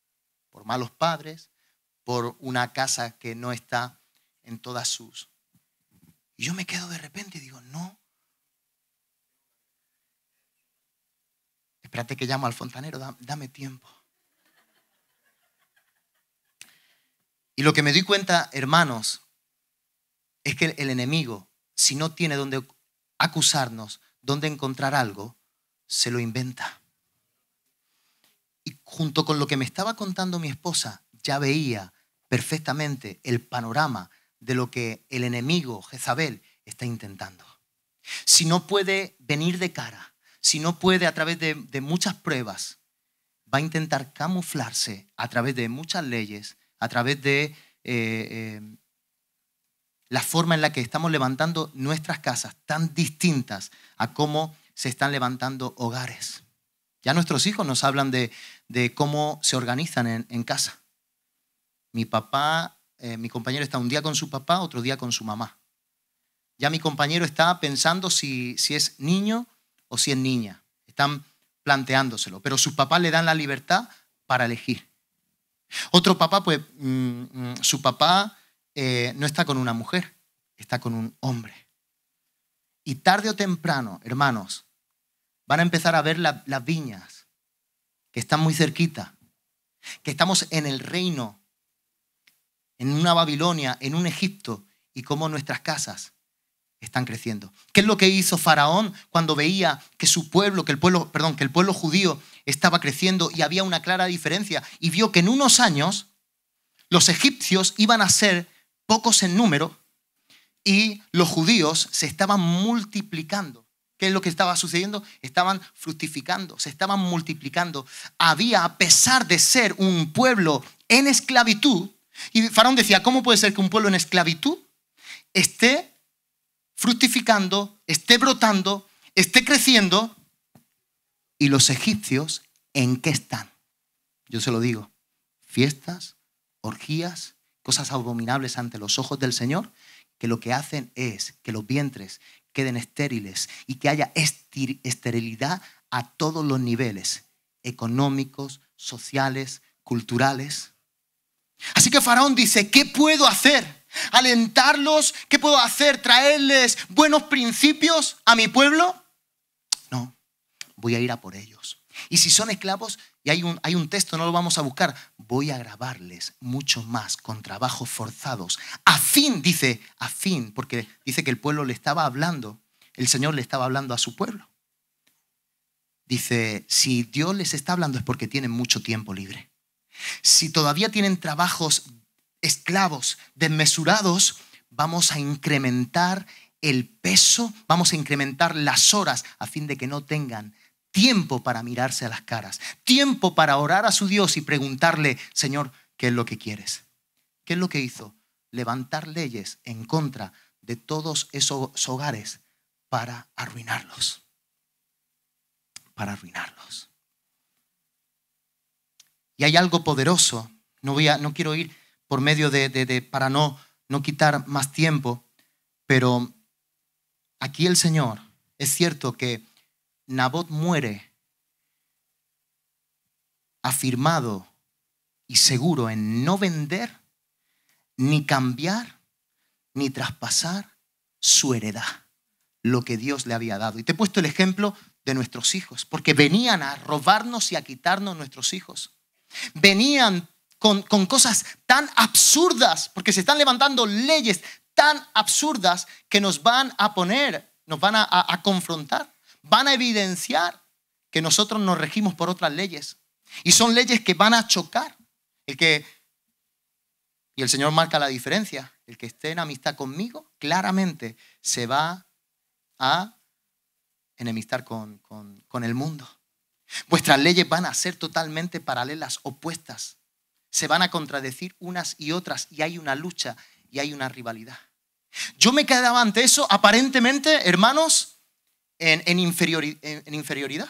Por malos padres, por una casa que no está en todas sus. Y yo me quedo de repente y digo, no. Espérate que llamo al fontanero, dame tiempo. Y lo que me doy cuenta, hermanos, es que el enemigo, si no tiene donde acusarnos, dónde encontrar algo, se lo inventa. Y junto con lo que me estaba contando mi esposa, ya veía perfectamente el panorama de lo que el enemigo Jezabel está intentando. Si no puede venir de cara, si no puede a través de, muchas pruebas, va a intentar camuflarse a través de muchas leyes, a través de eh, eh, la forma en la que estamos levantando nuestras casas, tan distintas a cómo se están levantando hogares. Ya nuestros hijos nos hablan de, cómo se organizan en, casa. Mi papá, eh, mi compañero está un día con su papá, otro día con su mamá. Ya mi compañero está pensando si, si es niño o si es niña. Están planteándoselo, pero sus papás le dan la libertad para elegir. Otro papá, pues mm, mm, su papá eh, no está con una mujer, está con un hombre. Y tarde o temprano, hermanos, van a empezar a ver las viñas que están muy cerquita, que estamos en el reino, en una Babilonia, en un Egipto, y cómo nuestras casas están creciendo. ¿Qué es lo que hizo Faraón cuando veía que su pueblo, que el pueblo, perdón, que el pueblo judío estaba creciendo y había una clara diferencia y vio que en unos años los egipcios iban a ser pocos en número, y los judíos se estaban multiplicando. ¿Qué es lo que estaba sucediendo? Estaban fructificando, se estaban multiplicando. Había, a pesar de ser un pueblo en esclavitud, y Faraón decía, ¿cómo puede ser que un pueblo en esclavitud esté fructificando, esté brotando, esté creciendo? ¿Y los egipcios en qué están? Yo se lo digo, fiestas, orgías, cosas abominables ante los ojos del Señor, que lo que hacen es que los vientres queden estériles y que haya esterilidad a todos los niveles, económicos, sociales, culturales. Así que Faraón dice, ¿qué puedo hacer? ¿Alentarlos? ¿Qué puedo hacer? ¿Traerles buenos principios a mi pueblo? No, voy a ir a por ellos. Y si son esclavos, y hay un, texto, no lo vamos a buscar. Voy a grabarles mucho más con trabajos forzados. A fin, dice, a fin, porque dice que el pueblo le estaba hablando, el Señor le estaba hablando a su pueblo. Dice, si Dios les está hablando es porque tienen mucho tiempo libre. Si todavía tienen trabajos esclavos, desmesurados, vamos a incrementar el peso, vamos a incrementar las horas a fin de que no tengan tiempo para mirarse a las caras, tiempo para orar a su Dios y preguntarle, Señor, ¿qué es lo que quieres? ¿Qué es lo que hizo? Levantar leyes en contra de todos esos hogares para arruinarlos, para arruinarlos. Y hay algo poderoso, no, voy a, no quiero ir por medio de, de para no, no quitar más tiempo, pero aquí el Señor, es cierto que Nabot muere afirmado y seguro en no vender, ni cambiar, ni traspasar su heredad, lo que Dios le había dado. Y te he puesto el ejemplo de nuestros hijos, porque venían a robarnos y a quitarnos nuestros hijos. Venían con, cosas tan absurdas, porque se están levantando leyes tan absurdas que nos van a poner, nos van a confrontar van a evidenciar que nosotros nos regimos por otras leyes. Y son leyes que van a chocar. El que, y el Señor marca la diferencia, el que esté en amistad conmigo, claramente se va a enemistar con, con el mundo. Vuestras leyes van a ser totalmente paralelas, opuestas. Se van a contradecir unas y otras y hay una lucha y hay una rivalidad. Yo me quedaba ante eso, aparentemente, hermanos, en, inferioridad.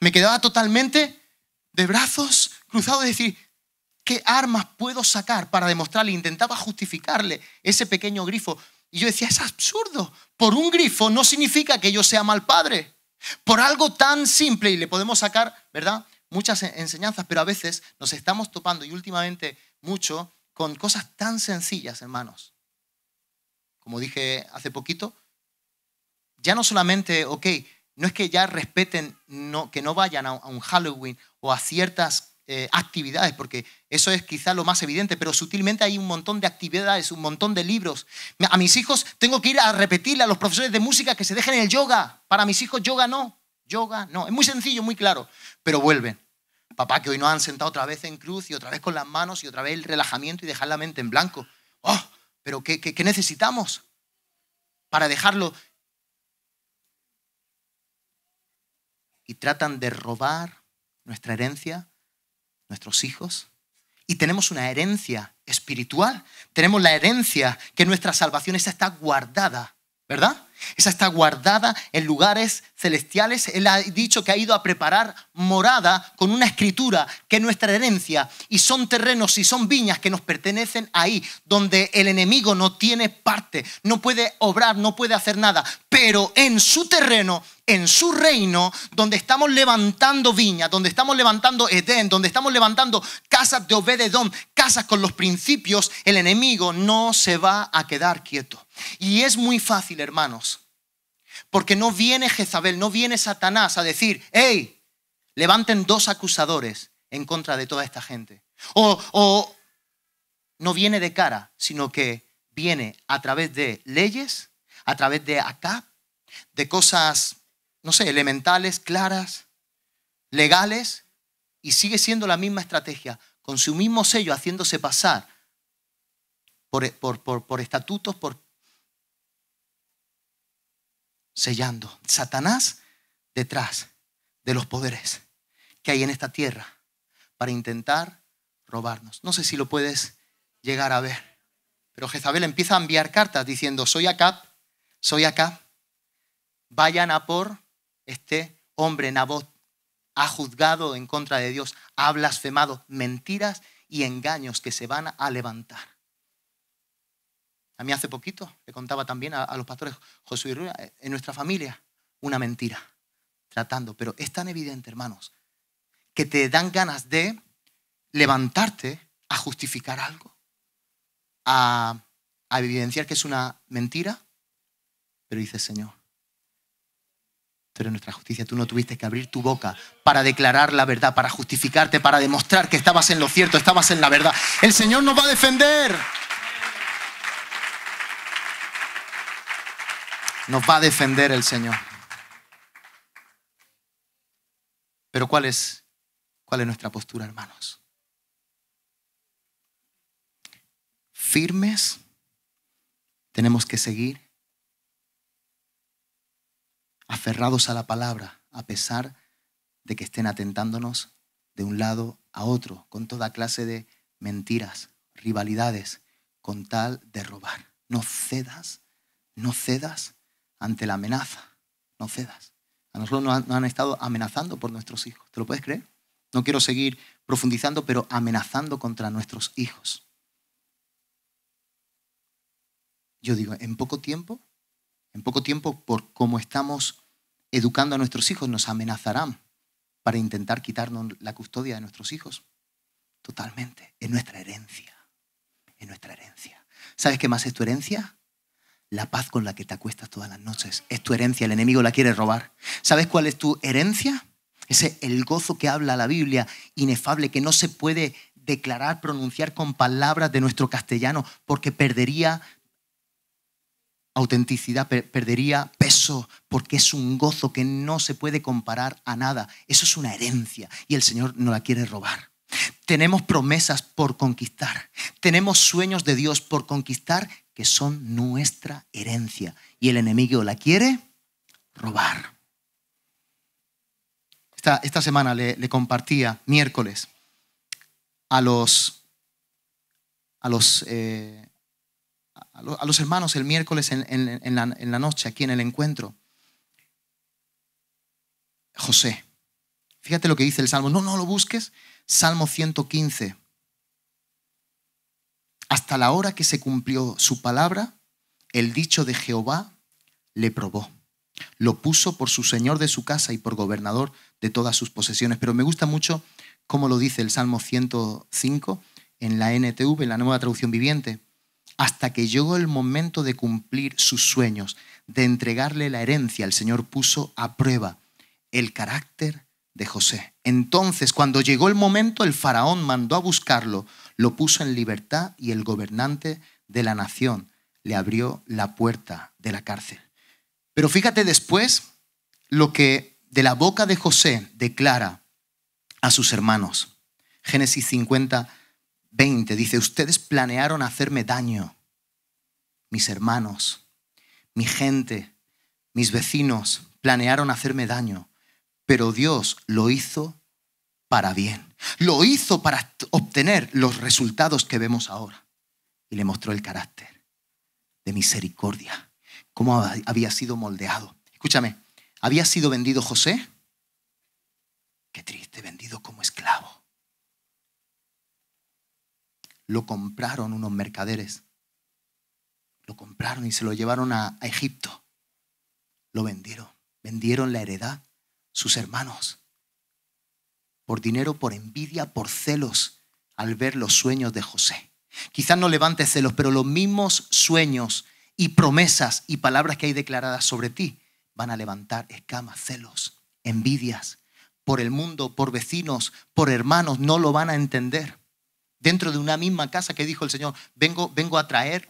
Me quedaba totalmente de brazos cruzados, de decir, ¿qué armas puedo sacar para demostrarle? Intentaba justificarle ese pequeño grifo. Y yo decía, es absurdo. Por un grifo no significa que yo sea mal padre. Por algo tan simple, y le podemos sacar, ¿verdad? Muchas enseñanzas, pero a veces nos estamos topando, y últimamente mucho, con cosas tan sencillas, hermanos. Como dije hace poquito, ya no solamente, ok, no es que ya respeten que no vayan a, un Halloween o a ciertas eh, actividades, porque eso es quizá lo más evidente, pero sutilmente hay un montón de actividades, un montón de libros. A mis hijos tengo que ir a repetirle a los profesores de música que se dejen el yoga. Para mis hijos yoga no, yoga no. Es muy sencillo, muy claro, pero vuelven. Papá, que hoy nos han sentado otra vez en cruz y otra vez con las manos y otra vez el relajamiento y dejar la mente en blanco. ¡Oh! Pero qué, qué necesitamos para dejarlo y tratan de robar nuestra herencia, nuestros hijos. Y tenemos una herencia espiritual, tenemos la herencia que nuestra salvación está guardada, ¿verdad? Esa está guardada en lugares celestiales. Él ha dicho que ha ido a preparar morada con una escritura que es nuestra herencia y son terrenos y son viñas que nos pertenecen ahí, donde el enemigo no tiene parte, no puede obrar, no puede hacer nada. Pero en su terreno, en su reino, donde estamos levantando viñas, donde estamos levantando Edén, donde estamos levantando casas de Obededón, casas con los principios, el enemigo no se va a quedar quieto. Y es muy fácil, hermanos porque no viene Jezabel, no viene Satanás a decir, hey, levanten dos acusadores en contra de toda esta gente. O, no viene de cara, sino que viene a través de leyes, a través de acá, de cosas, no sé, elementales, claras, legales, y sigue siendo la misma estrategia, con su mismo sello haciéndose pasar por, por, por estatutos, por sellando. Satanás detrás de los poderes que hay en esta tierra para intentar robarnos. No sé si lo puedes llegar a ver, pero Jezabel empieza a enviar cartas diciendo, soy acá, soy acá, vayan a por este hombre Nabot, ha juzgado en contra de Dios, ha blasfemado mentiras y engaños que se van a levantar. A mí hace poquito le contaba también a, los pastores Josué y Rubén, eh, en nuestra familia, una mentira, tratando. Pero es tan evidente, hermanos, que te dan ganas de levantarte a justificar algo, a, evidenciar que es una mentira, pero dices, Señor, pero eres nuestra justicia, tú no tuviste que abrir tu boca para declarar la verdad, para justificarte, para demostrar que estabas en lo cierto, estabas en la verdad. El Señor nos va a defender. Nos va a defender el Señor. Pero ¿cuál es, cuál es nuestra postura, hermanos? Firmes, tenemos que seguir aferrados a la palabra, a pesar de que estén atentándonos de un lado a otro, con toda clase de mentiras, rivalidades, con tal de robar. No cedas, no cedas ante la amenaza. No cedas. A nosotros nos han, estado amenazando por nuestros hijos. ¿Te lo puedes creer? No quiero seguir profundizando, pero amenazando contra nuestros hijos. Yo digo, en poco tiempo, en poco tiempo, por cómo estamos educando a nuestros hijos, nos amenazarán para intentar quitarnos la custodia de nuestros hijos. Totalmente. en nuestra herencia. Es nuestra herencia. ¿Sabes qué más es tu herencia? La paz con la que te acuestas todas las noches es tu herencia, el enemigo la quiere robar. ¿Sabes cuál es tu herencia? Ese el gozo que habla la Biblia, inefable, que no se puede declarar, pronunciar con palabras de nuestro castellano, porque perdería autenticidad, perdería peso, porque es un gozo que no se puede comparar a nada. Eso es una herencia y el Señor no la quiere robar. Tenemos promesas por conquistar, tenemos sueños de Dios por conquistar que son nuestra herencia y el enemigo la quiere robar. Esta, esta semana le, compartía, miércoles, a los, a los, eh, a, los hermanos el miércoles en, la, noche, aquí en el encuentro. José. Fíjate lo que dice el Salmo. No, no lo busques. Salmo 115, hasta la hora que se cumplió su palabra, el dicho de Jehová le probó. Lo puso por su señor de su casa y por gobernador de todas sus posesiones. Pero me gusta mucho cómo lo dice el Salmo 105 en la NTV, en la nueva traducción viviente. Hasta que llegó el momento de cumplir sus sueños, de entregarle la herencia, el Señor puso a prueba el carácter de José. Entonces, cuando llegó el momento, el faraón mandó a buscarlo, lo puso en libertad y el gobernante de la nación le abrió la puerta de la cárcel. Pero fíjate después lo que de la boca de José declara a sus hermanos. Génesis 50, 20 dice, ustedes planearon hacerme daño, mis hermanos, mi gente, mis vecinos planearon hacerme daño, pero Dios lo hizo para bien. Lo hizo para obtener los resultados que vemos ahora. Y le mostró el carácter de misericordia, cómo había sido moldeado. Escúchame, ¿había sido vendido José? Qué triste, vendido como esclavo. Lo compraron unos mercaderes. Lo compraron y se lo llevaron a, a Egipto. Lo vendieron. Vendieron la heredad, sus hermanos por dinero, por envidia, por celos, al ver los sueños de José. Quizás no levantes celos, pero los mismos sueños y promesas y palabras que hay declaradas sobre ti van a levantar escamas, celos, envidias, por el mundo, por vecinos, por hermanos, no lo van a entender. Dentro de una misma casa que dijo el Señor, vengo, vengo a traer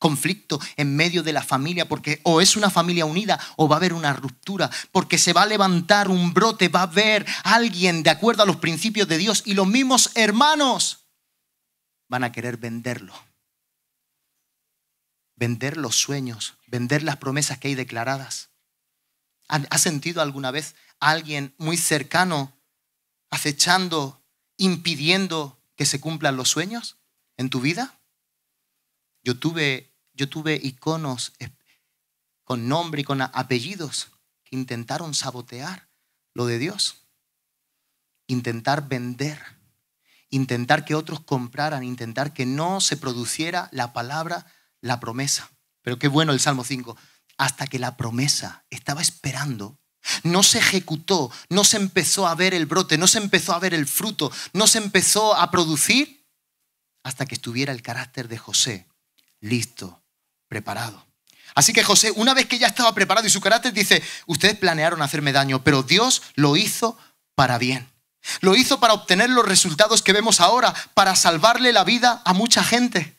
conflicto en medio de la familia, porque o es una familia unida o va a haber una ruptura, porque se va a levantar un brote, va a haber alguien de acuerdo a los principios de Dios y los mismos hermanos van a querer venderlo. Vender los sueños, vender las promesas que hay declaradas. ¿Has sentido alguna vez a alguien muy cercano acechando, impidiendo que se cumplan los sueños en tu vida? Yo tuve yo tuve iconos con nombre y con apellidos que intentaron sabotear lo de Dios, intentar vender, intentar que otros compraran, intentar que no se produciera la palabra, la promesa. Pero qué bueno el Salmo 5, hasta que la promesa estaba esperando no se ejecutó, no se empezó a ver el brote, no se empezó a ver el fruto, no se empezó a producir hasta que estuviera el carácter de José listo preparado. Así que José, una vez que ya estaba preparado y su carácter dice, ustedes planearon hacerme daño, pero Dios lo hizo para bien. Lo hizo para obtener los resultados que vemos ahora, para salvarle la vida a mucha gente.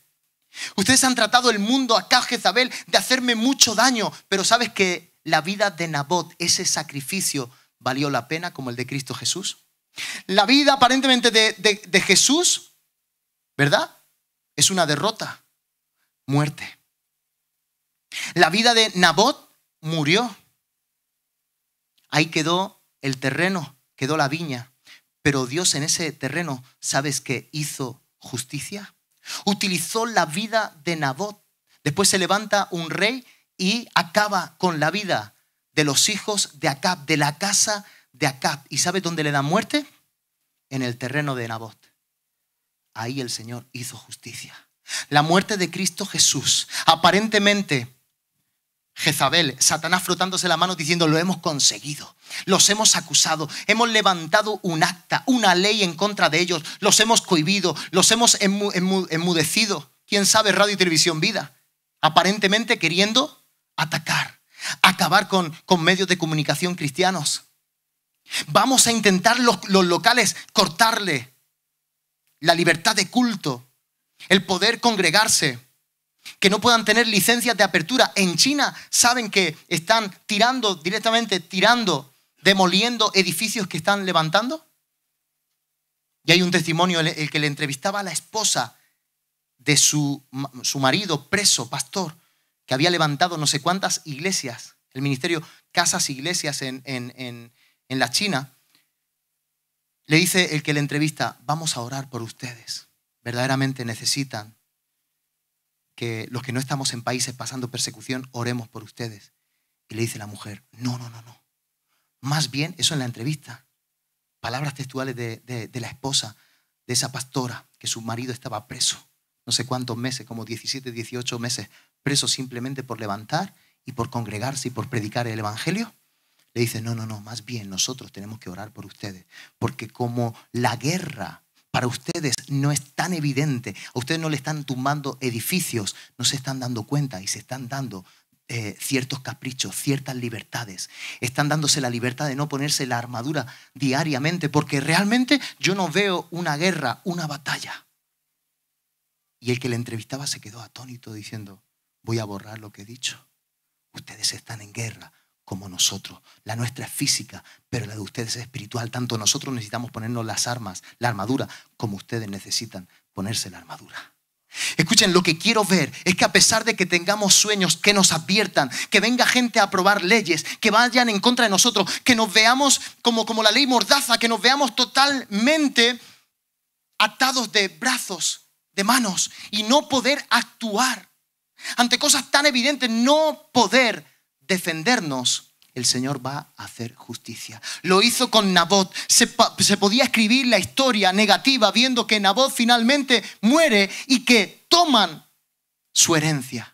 Ustedes han tratado el mundo acá, Jezabel, de hacerme mucho daño, pero sabes que la vida de Nabot, ese sacrificio, valió la pena como el de Cristo Jesús. La vida aparentemente de, de Jesús, ¿verdad? Es una derrota, muerte. La vida de Nabot murió. Ahí quedó el terreno, quedó la viña. Pero Dios en ese terreno, ¿sabes qué? Hizo justicia. Utilizó la vida de Nabot. Después se levanta un rey y acaba con la vida de los hijos de Acab, de la casa de Acab. ¿Y sabes dónde le da muerte? En el terreno de Nabot. Ahí el Señor hizo justicia. La muerte de Cristo Jesús aparentemente Jezabel, Satanás frotándose la mano diciendo, lo hemos conseguido, los hemos acusado, hemos levantado un acta, una ley en contra de ellos, los hemos cohibido, los hemos enmudecido. ¿Quién sabe radio y televisión vida? Aparentemente queriendo atacar, acabar con, medios de comunicación cristianos. Vamos a intentar los locales cortarle la libertad de culto, el poder congregarse, que no puedan tener licencias de apertura. En China saben que están tirando directamente, tirando, demoliendo edificios que están levantando. Y hay un testimonio, el que le entrevistaba a la esposa de su, su marido preso, pastor, que había levantado no sé cuántas iglesias, el ministerio Casas Iglesias en, en, en, en la China. Le dice el que le entrevista, vamos a orar por ustedes. Verdaderamente necesitan que los que no estamos en países pasando persecución, oremos por ustedes. Y le dice la mujer, no, no, no, no. Más bien, eso en la entrevista, palabras textuales de, de la esposa, de esa pastora, que su marido estaba preso, no sé cuántos meses, como 17, 18 meses, preso simplemente por levantar y por congregarse y por predicar el Evangelio. Le dice, no, no, no, más bien nosotros tenemos que orar por ustedes, porque como la guerra para ustedes no es tan evidente, a ustedes no le están tumbando edificios, no se están dando cuenta y se están dando eh, ciertos caprichos, ciertas libertades. Están dándose la libertad de no ponerse la armadura diariamente, porque realmente yo no veo una guerra, una batalla. Y el que le entrevistaba se quedó atónito diciendo, voy a borrar lo que he dicho. Ustedes están en guerra, como nosotros. La nuestra es física, pero la de ustedes es espiritual. Tanto nosotros necesitamos ponernos las armas, la armadura, como ustedes necesitan ponerse la armadura. Escuchen, lo que quiero ver es que a pesar de que tengamos sueños que nos adviertan, que venga gente a aprobar leyes, que vayan en contra de nosotros, que nos veamos como, como la ley mordaza, que nos veamos totalmente atados de brazos, de manos, y no poder actuar ante cosas tan evidentes, no poder defendernos, el Señor va a hacer justicia. Lo hizo con Nabot. Se, podía escribir la historia negativa viendo que Nabot finalmente muere y que toman su herencia.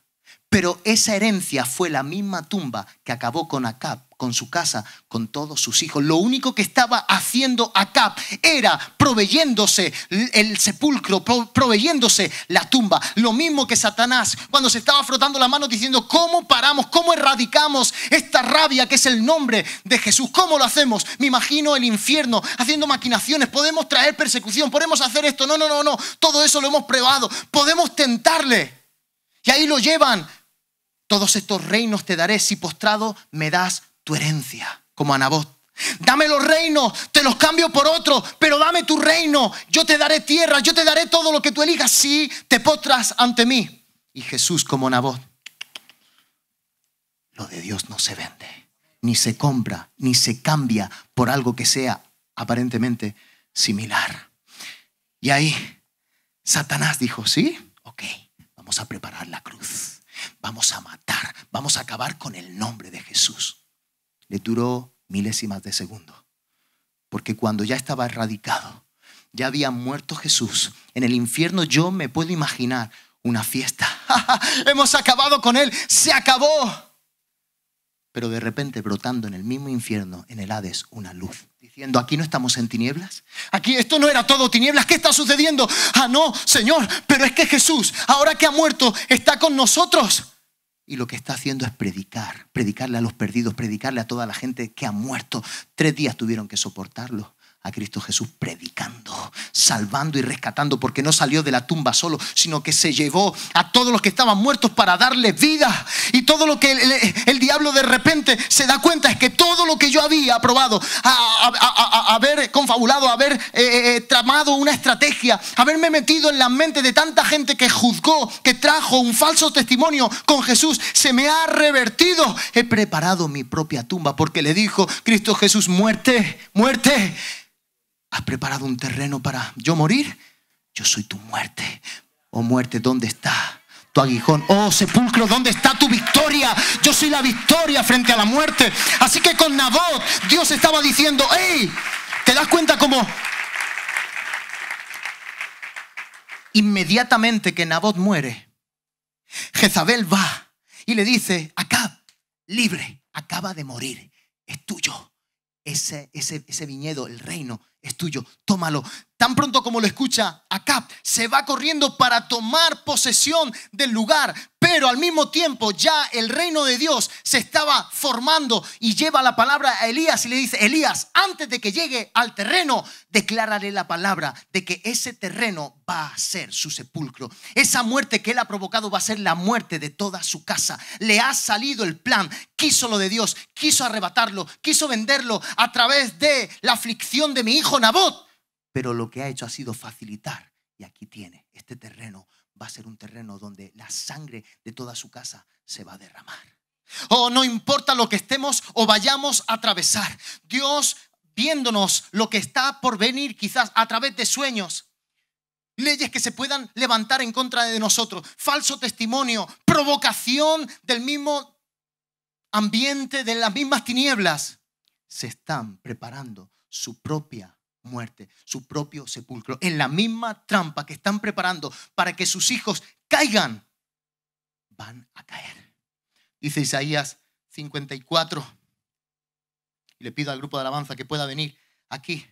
Pero esa herencia fue la misma tumba que acabó con Acab, con su casa, con todos sus hijos. Lo único que estaba haciendo Acab era proveyéndose el sepulcro, proveyéndose la tumba. Lo mismo que Satanás cuando se estaba frotando las mano diciendo, ¿cómo paramos? ¿Cómo erradicamos esta rabia que es el nombre de Jesús? ¿Cómo lo hacemos? Me imagino el infierno haciendo maquinaciones. Podemos traer persecución, podemos hacer esto. No, no, no, no. Todo eso lo hemos probado. Podemos tentarle. Y ahí lo llevan todos estos reinos te daré si postrado me das tu herencia, como a Nabot. Dame los reinos, te los cambio por otro, pero dame tu reino, yo te daré tierra, yo te daré todo lo que tú elijas si te postras ante mí. Y Jesús como Nabot, lo de Dios no se vende, ni se compra, ni se cambia por algo que sea aparentemente similar. Y ahí Satanás dijo, sí, ok, vamos a preparar la cruz. Vamos a matar, vamos a acabar con el nombre de Jesús. Le duró milésimas de segundo, porque cuando ya estaba erradicado, ya había muerto Jesús. En el infierno yo me puedo imaginar una fiesta. Hemos acabado con él, se acabó pero de repente brotando en el mismo infierno, en el Hades, una luz, diciendo, aquí no estamos en tinieblas, aquí esto no era todo tinieblas, ¿qué está sucediendo? Ah, no, Señor, pero es que Jesús, ahora que ha muerto, está con nosotros. Y lo que está haciendo es predicar, predicarle a los perdidos, predicarle a toda la gente que ha muerto. Tres días tuvieron que soportarlo a Cristo Jesús predicando, salvando y rescatando, porque no salió de la tumba solo, sino que se llevó a todos los que estaban muertos para darle vida. Y todo lo que el, diablo de repente se da cuenta es que todo lo que yo había aprobado, a, haber confabulado, haber eh, eh, eh, tramado una estrategia, haberme metido en la mente de tanta gente que juzgó, que trajo un falso testimonio con Jesús, se me ha revertido. He preparado mi propia tumba porque le dijo Cristo Jesús, muerte, muerte Has preparado un terreno para yo morir. Yo soy tu muerte. Oh muerte, ¿dónde está tu aguijón? Oh sepulcro, ¿dónde está tu victoria? Yo soy la victoria frente a la muerte. Así que con Nabot Dios estaba diciendo, ¡Ey! ¿te das cuenta cómo inmediatamente que Nabot muere, Jezabel va y le dice, Acá, libre, acaba de morir, es tuyo. Ese, ese, ese, viñedo, el reino, es tuyo, tómalo. Tan pronto como lo escucha acá se va corriendo para tomar posesión del lugar, pero al mismo tiempo ya el reino de Dios se estaba formando y lleva la palabra a Elías y le dice, Elías, antes de que llegue al terreno, declararé la palabra de que ese terreno va a ser su sepulcro. Esa muerte que él ha provocado va a ser la muerte de toda su casa. Le ha salido el plan, quiso lo de Dios, quiso arrebatarlo, quiso venderlo a través de la aflicción de mi hijo Nabot. Pero lo que ha hecho ha sido facilitar. Y aquí tiene este terreno va a ser un terreno donde la sangre de toda su casa se va a derramar. Oh, no importa lo que estemos o vayamos a atravesar. Dios viéndonos lo que está por venir quizás a través de sueños, leyes que se puedan levantar en contra de nosotros, falso testimonio, provocación del mismo ambiente, de las mismas tinieblas, se están preparando su propia muerte, su propio sepulcro, en la misma trampa que están preparando para que sus hijos caigan, van a caer. Dice Isaías 54, y le pido al grupo de alabanza que pueda venir aquí.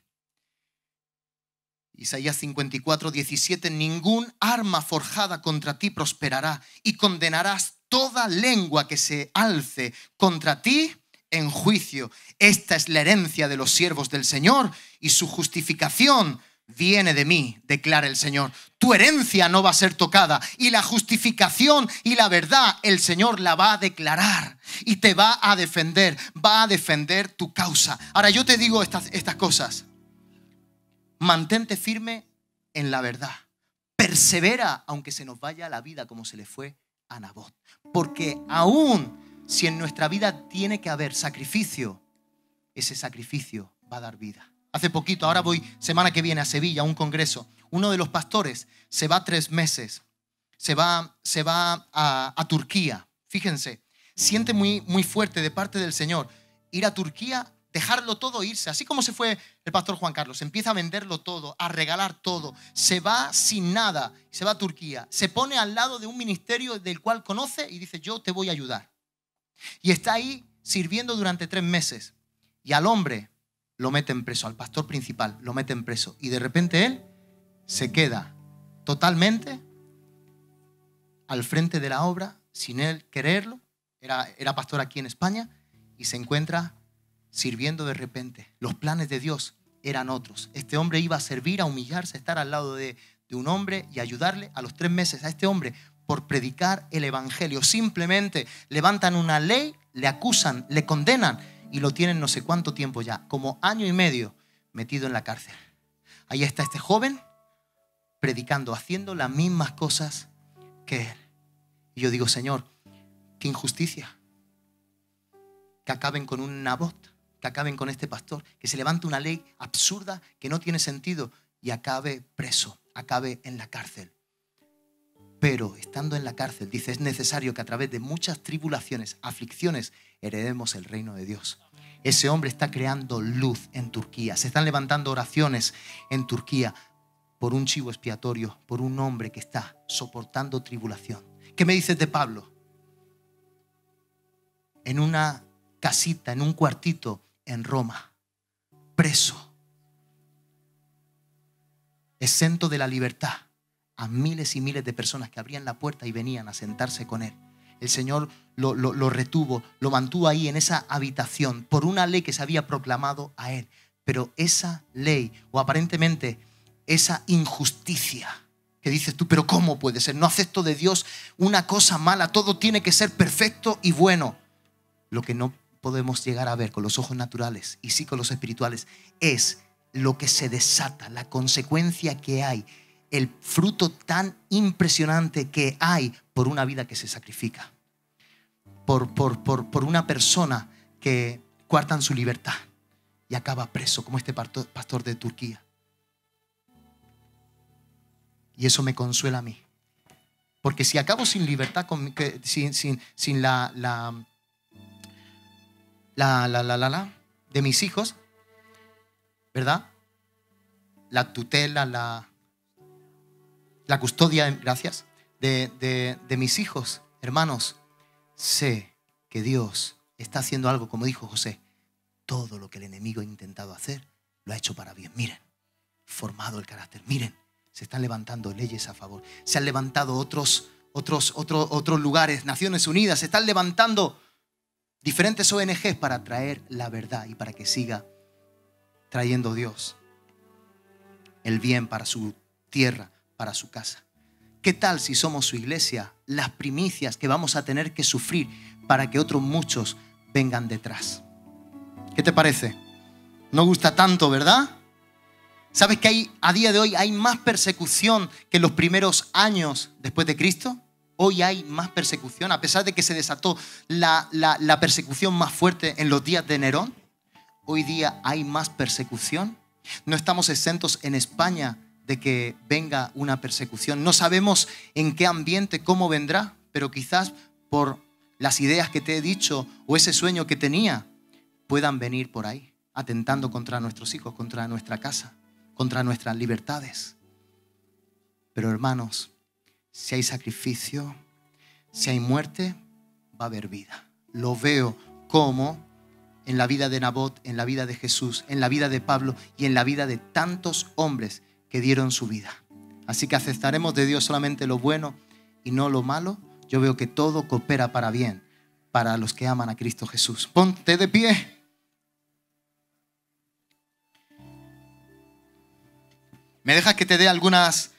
Isaías 54, 17, ningún arma forjada contra ti prosperará y condenarás toda lengua que se alce contra ti en juicio. Esta es la herencia de los siervos del Señor y su justificación viene de mí, declara el Señor. Tu herencia no va a ser tocada y la justificación y la verdad el Señor la va a declarar y te va a defender, va a defender tu causa. Ahora yo te digo estas, estas cosas. Mantente firme en la verdad. Persevera aunque se nos vaya la vida como se le fue a Nabot. Porque aún si en nuestra vida tiene que haber sacrificio, ese sacrificio va a dar vida. Hace poquito, ahora voy semana que viene a Sevilla, a un congreso. Uno de los pastores se va tres meses, se va, se va a, a Turquía. Fíjense, siente muy, muy fuerte de parte del Señor ir a Turquía, dejarlo todo, e irse. Así como se fue el pastor Juan Carlos, empieza a venderlo todo, a regalar todo, se va sin nada, se va a Turquía, se pone al lado de un ministerio del cual conoce y dice, yo te voy a ayudar. Y está ahí sirviendo durante tres meses. Y al hombre lo meten preso, al pastor principal lo meten preso. Y de repente él se queda totalmente al frente de la obra, sin él quererlo. Era, era pastor aquí en España y se encuentra sirviendo de repente. Los planes de Dios eran otros. Este hombre iba a servir, a humillarse, a estar al lado de, de un hombre y ayudarle. A los tres meses a este hombre por predicar el Evangelio. Simplemente levantan una ley, le acusan, le condenan y lo tienen no sé cuánto tiempo ya, como año y medio metido en la cárcel. Ahí está este joven predicando, haciendo las mismas cosas que él. Y yo digo, Señor, qué injusticia. Que acaben con un nabot, que acaben con este pastor, que se levante una ley absurda que no tiene sentido y acabe preso, acabe en la cárcel. Pero estando en la cárcel, dice, es necesario que a través de muchas tribulaciones, aflicciones, heredemos el reino de Dios. Ese hombre está creando luz en Turquía. Se están levantando oraciones en Turquía por un chivo expiatorio, por un hombre que está soportando tribulación. ¿Qué me dices de Pablo? En una casita, en un cuartito en Roma, preso, exento de la libertad a miles y miles de personas que abrían la puerta y venían a sentarse con él. El Señor lo, retuvo, lo mantuvo ahí en esa habitación por una ley que se había proclamado a él. Pero esa ley, o aparentemente esa injusticia, que dices tú, pero ¿cómo puede ser? No acepto de Dios una cosa mala, todo tiene que ser perfecto y bueno. Lo que no podemos llegar a ver con los ojos naturales y sí con los espirituales es lo que se desata, la consecuencia que hay el fruto tan impresionante que hay por una vida que se sacrifica, por, por, por, por una persona que cuartan su libertad y acaba preso, como este pastor de Turquía. Y eso me consuela a mí. Porque si acabo sin libertad, sin, sin, sin la, la, la, la, la, la, la, de mis hijos, ¿verdad? La tutela, la, la custodia, gracias, de, de, mis hijos, hermanos, sé que Dios está haciendo algo, como dijo José, todo lo que el enemigo ha intentado hacer, lo ha hecho para bien. Miren, formado el carácter, miren, se están levantando leyes a favor, se han levantado otros, otros, otros, otros lugares, Naciones Unidas, se están levantando diferentes ONGs para traer la verdad y para que siga trayendo Dios el bien para su tierra para su casa. ¿Qué tal si somos su iglesia? Las primicias que vamos a tener que sufrir para que otros muchos vengan detrás. ¿Qué te parece? No gusta tanto, ¿verdad? ¿Sabes que hay, a día de hoy hay más persecución que en los primeros años después de Cristo? Hoy hay más persecución, a pesar de que se desató la, la persecución más fuerte en los días de Nerón. Hoy día hay más persecución. No estamos exentos en España de que venga una persecución. No sabemos en qué ambiente, cómo vendrá, pero quizás por las ideas que te he dicho o ese sueño que tenía puedan venir por ahí, atentando contra nuestros hijos, contra nuestra casa, contra nuestras libertades. Pero hermanos, si hay sacrificio, si hay muerte, va a haber vida. Lo veo como en la vida de Nabot, en la vida de Jesús, en la vida de Pablo y en la vida de tantos hombres dieron su vida. Así que aceptaremos de Dios solamente lo bueno y no lo malo. Yo veo que todo coopera para bien para los que aman a Cristo Jesús. Ponte de pie. ¿Me dejas que te dé algunas,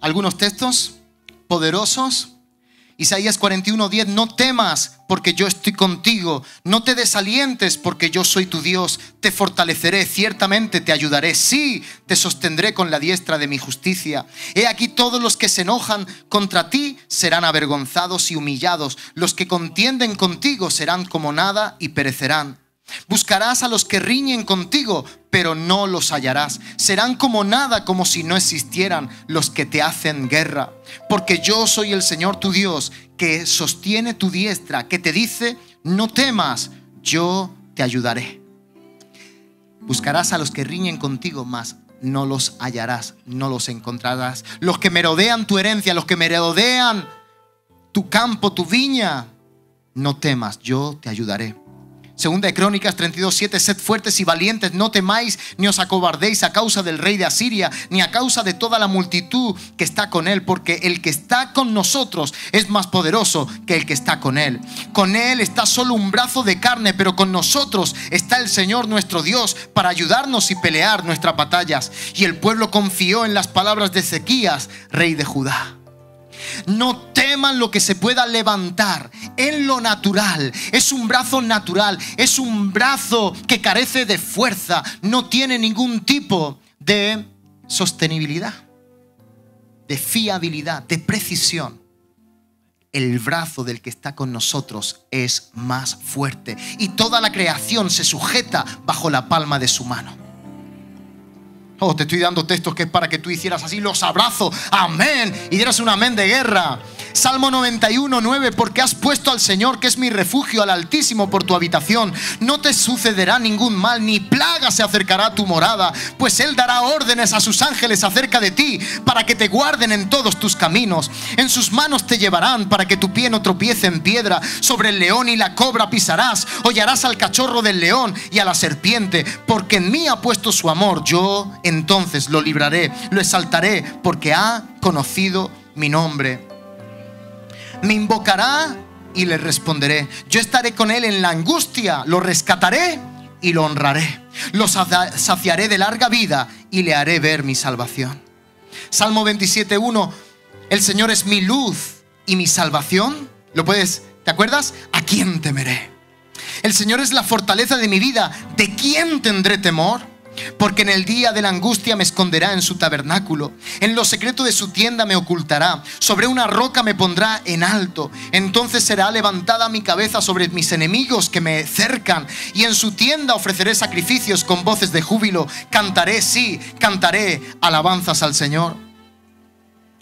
algunos textos poderosos Isaías 41:10, no temas porque yo estoy contigo, no te desalientes porque yo soy tu Dios, te fortaleceré, ciertamente te ayudaré, sí, te sostendré con la diestra de mi justicia. He aquí todos los que se enojan contra ti serán avergonzados y humillados, los que contienden contigo serán como nada y perecerán. Buscarás a los que riñen contigo, pero no los hallarás. Serán como nada, como si no existieran los que te hacen guerra. Porque yo soy el Señor tu Dios, que sostiene tu diestra, que te dice, no temas, yo te ayudaré. Buscarás a los que riñen contigo, mas no los hallarás, no los encontrarás. Los que merodean tu herencia, los que merodean tu campo, tu viña, no temas, yo te ayudaré Segunda de Crónicas 32.7, sed fuertes y valientes, no temáis ni os acobardéis a causa del rey de Asiria, ni a causa de toda la multitud que está con él, porque el que está con nosotros es más poderoso que el que está con él. Con él está solo un brazo de carne, pero con nosotros está el Señor nuestro Dios para ayudarnos y pelear nuestras batallas. Y el pueblo confió en las palabras de Ezequías, rey de Judá. No teman lo que se pueda levantar en lo natural. Es un brazo natural, es un brazo que carece de fuerza, no tiene ningún tipo de sostenibilidad, de fiabilidad, de precisión. El brazo del que está con nosotros es más fuerte y toda la creación se sujeta bajo la palma de su mano. Oh, te estoy dando textos que es para que tú hicieras así. Los abrazo. Amén. Y dieras un amén de guerra. Salmo 91, porque has puesto al Señor, que es mi refugio, al Altísimo por tu habitación. No te sucederá ningún mal, ni plaga se acercará a tu morada, pues Él dará órdenes a sus ángeles acerca de ti, para que te guarden en todos tus caminos. En sus manos te llevarán, para que tu pie no tropiece en piedra. Sobre el león y la cobra pisarás, hollarás al cachorro del león y a la serpiente, porque en mí ha puesto su amor. Yo entonces lo libraré, lo exaltaré, porque ha conocido mi nombre me invocará y le responderé. Yo estaré con él en la angustia, lo rescataré y lo honraré. Lo saciaré de larga vida y le haré ver mi salvación. Salmo 27.1, el Señor es mi luz y mi salvación. ¿Lo puedes? ¿Te acuerdas? ¿A quién temeré? El Señor es la fortaleza de mi vida. ¿De quién tendré temor? Porque en el día de la angustia me esconderá en su tabernáculo, en lo secreto de su tienda me ocultará, sobre una roca me pondrá en alto, entonces será levantada mi cabeza sobre mis enemigos que me cercan, y en su tienda ofreceré sacrificios con voces de júbilo, cantaré, sí, cantaré alabanzas al Señor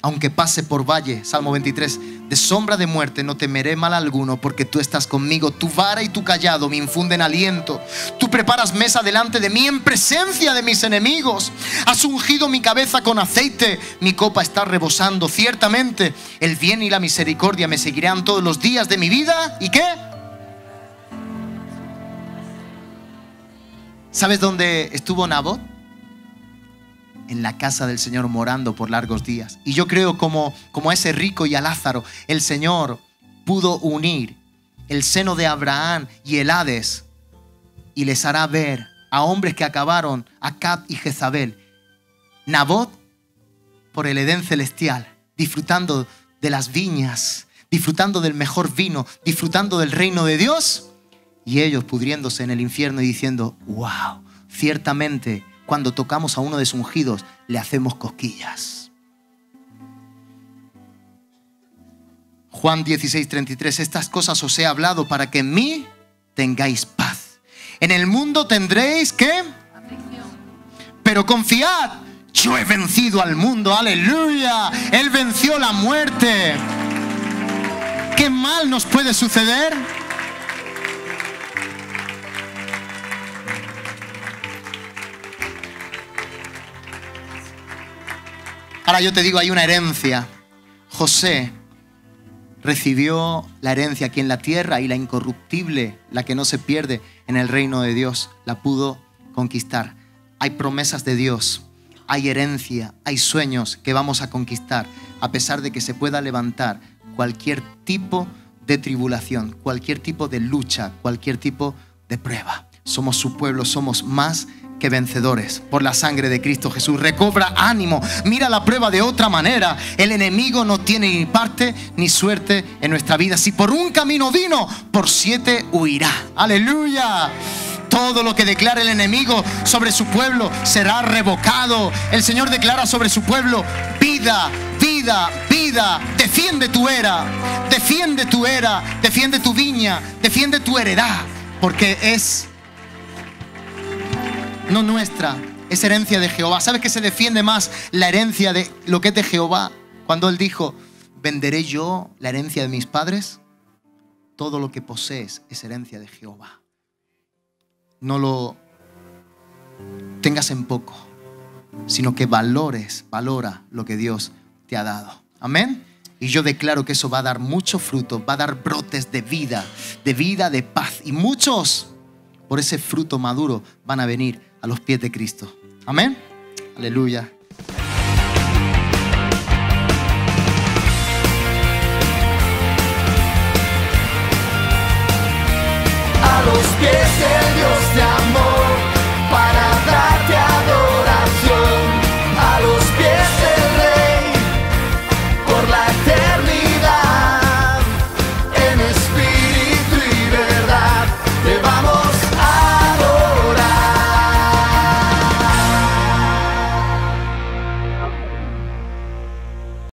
aunque pase por valle, Salmo 23, de sombra de muerte no temeré mal alguno, porque tú estás conmigo, tu vara y tu callado me infunden aliento, tú preparas mesa delante de mí en presencia de mis enemigos, has ungido mi cabeza con aceite, mi copa está rebosando, ciertamente el bien y la misericordia me seguirán todos los días de mi vida, ¿y qué? ¿Sabes dónde estuvo Nabot? en la casa del Señor morando por largos días. Y yo creo como, como a ese rico y a Lázaro, el Señor pudo unir el seno de Abraham y el Hades y les hará ver a hombres que acabaron, a Cat y Jezabel, Nabot por el Edén celestial, disfrutando de las viñas, disfrutando del mejor vino, disfrutando del reino de Dios, y ellos pudriéndose en el infierno y diciendo, wow, ciertamente cuando tocamos a uno de sus ungidos, le hacemos cosquillas. Juan 16, estas cosas os he hablado para que en mí tengáis paz. En el mundo tendréis que... Pero confiad, yo he vencido al mundo, aleluya. Él venció la muerte. ¿Qué mal nos puede suceder? Ahora yo te digo, hay una herencia. José recibió la herencia aquí en la tierra y la incorruptible, la que no se pierde en el reino de Dios, la pudo conquistar. Hay promesas de Dios, hay herencia, hay sueños que vamos a conquistar, a pesar de que se pueda levantar cualquier tipo de tribulación, cualquier tipo de lucha, cualquier tipo de prueba. Somos su pueblo, somos más vencedores por la sangre de Cristo Jesús. Recobra ánimo, mira la prueba de otra manera. El enemigo no tiene ni parte ni suerte en nuestra vida. Si por un camino vino, por siete huirá. Aleluya. Todo lo que declara el enemigo sobre su pueblo será revocado. El Señor declara sobre su pueblo vida, vida, vida. Defiende tu era, defiende tu era, defiende tu viña, defiende tu heredad, porque es no nuestra, es herencia de Jehová. ¿Sabes que se defiende más la herencia de lo que es de Jehová? Cuando él dijo, ¿venderé yo la herencia de mis padres? Todo lo que posees es herencia de Jehová. No lo tengas en poco, sino que valores, valora lo que Dios te ha dado. Amén. Y yo declaro que eso va a dar mucho fruto, va a dar brotes de vida, de vida, de paz. Y muchos por ese fruto maduro van a venir a los pies de Cristo. Amén. Aleluya. A los pies de Dios de amor.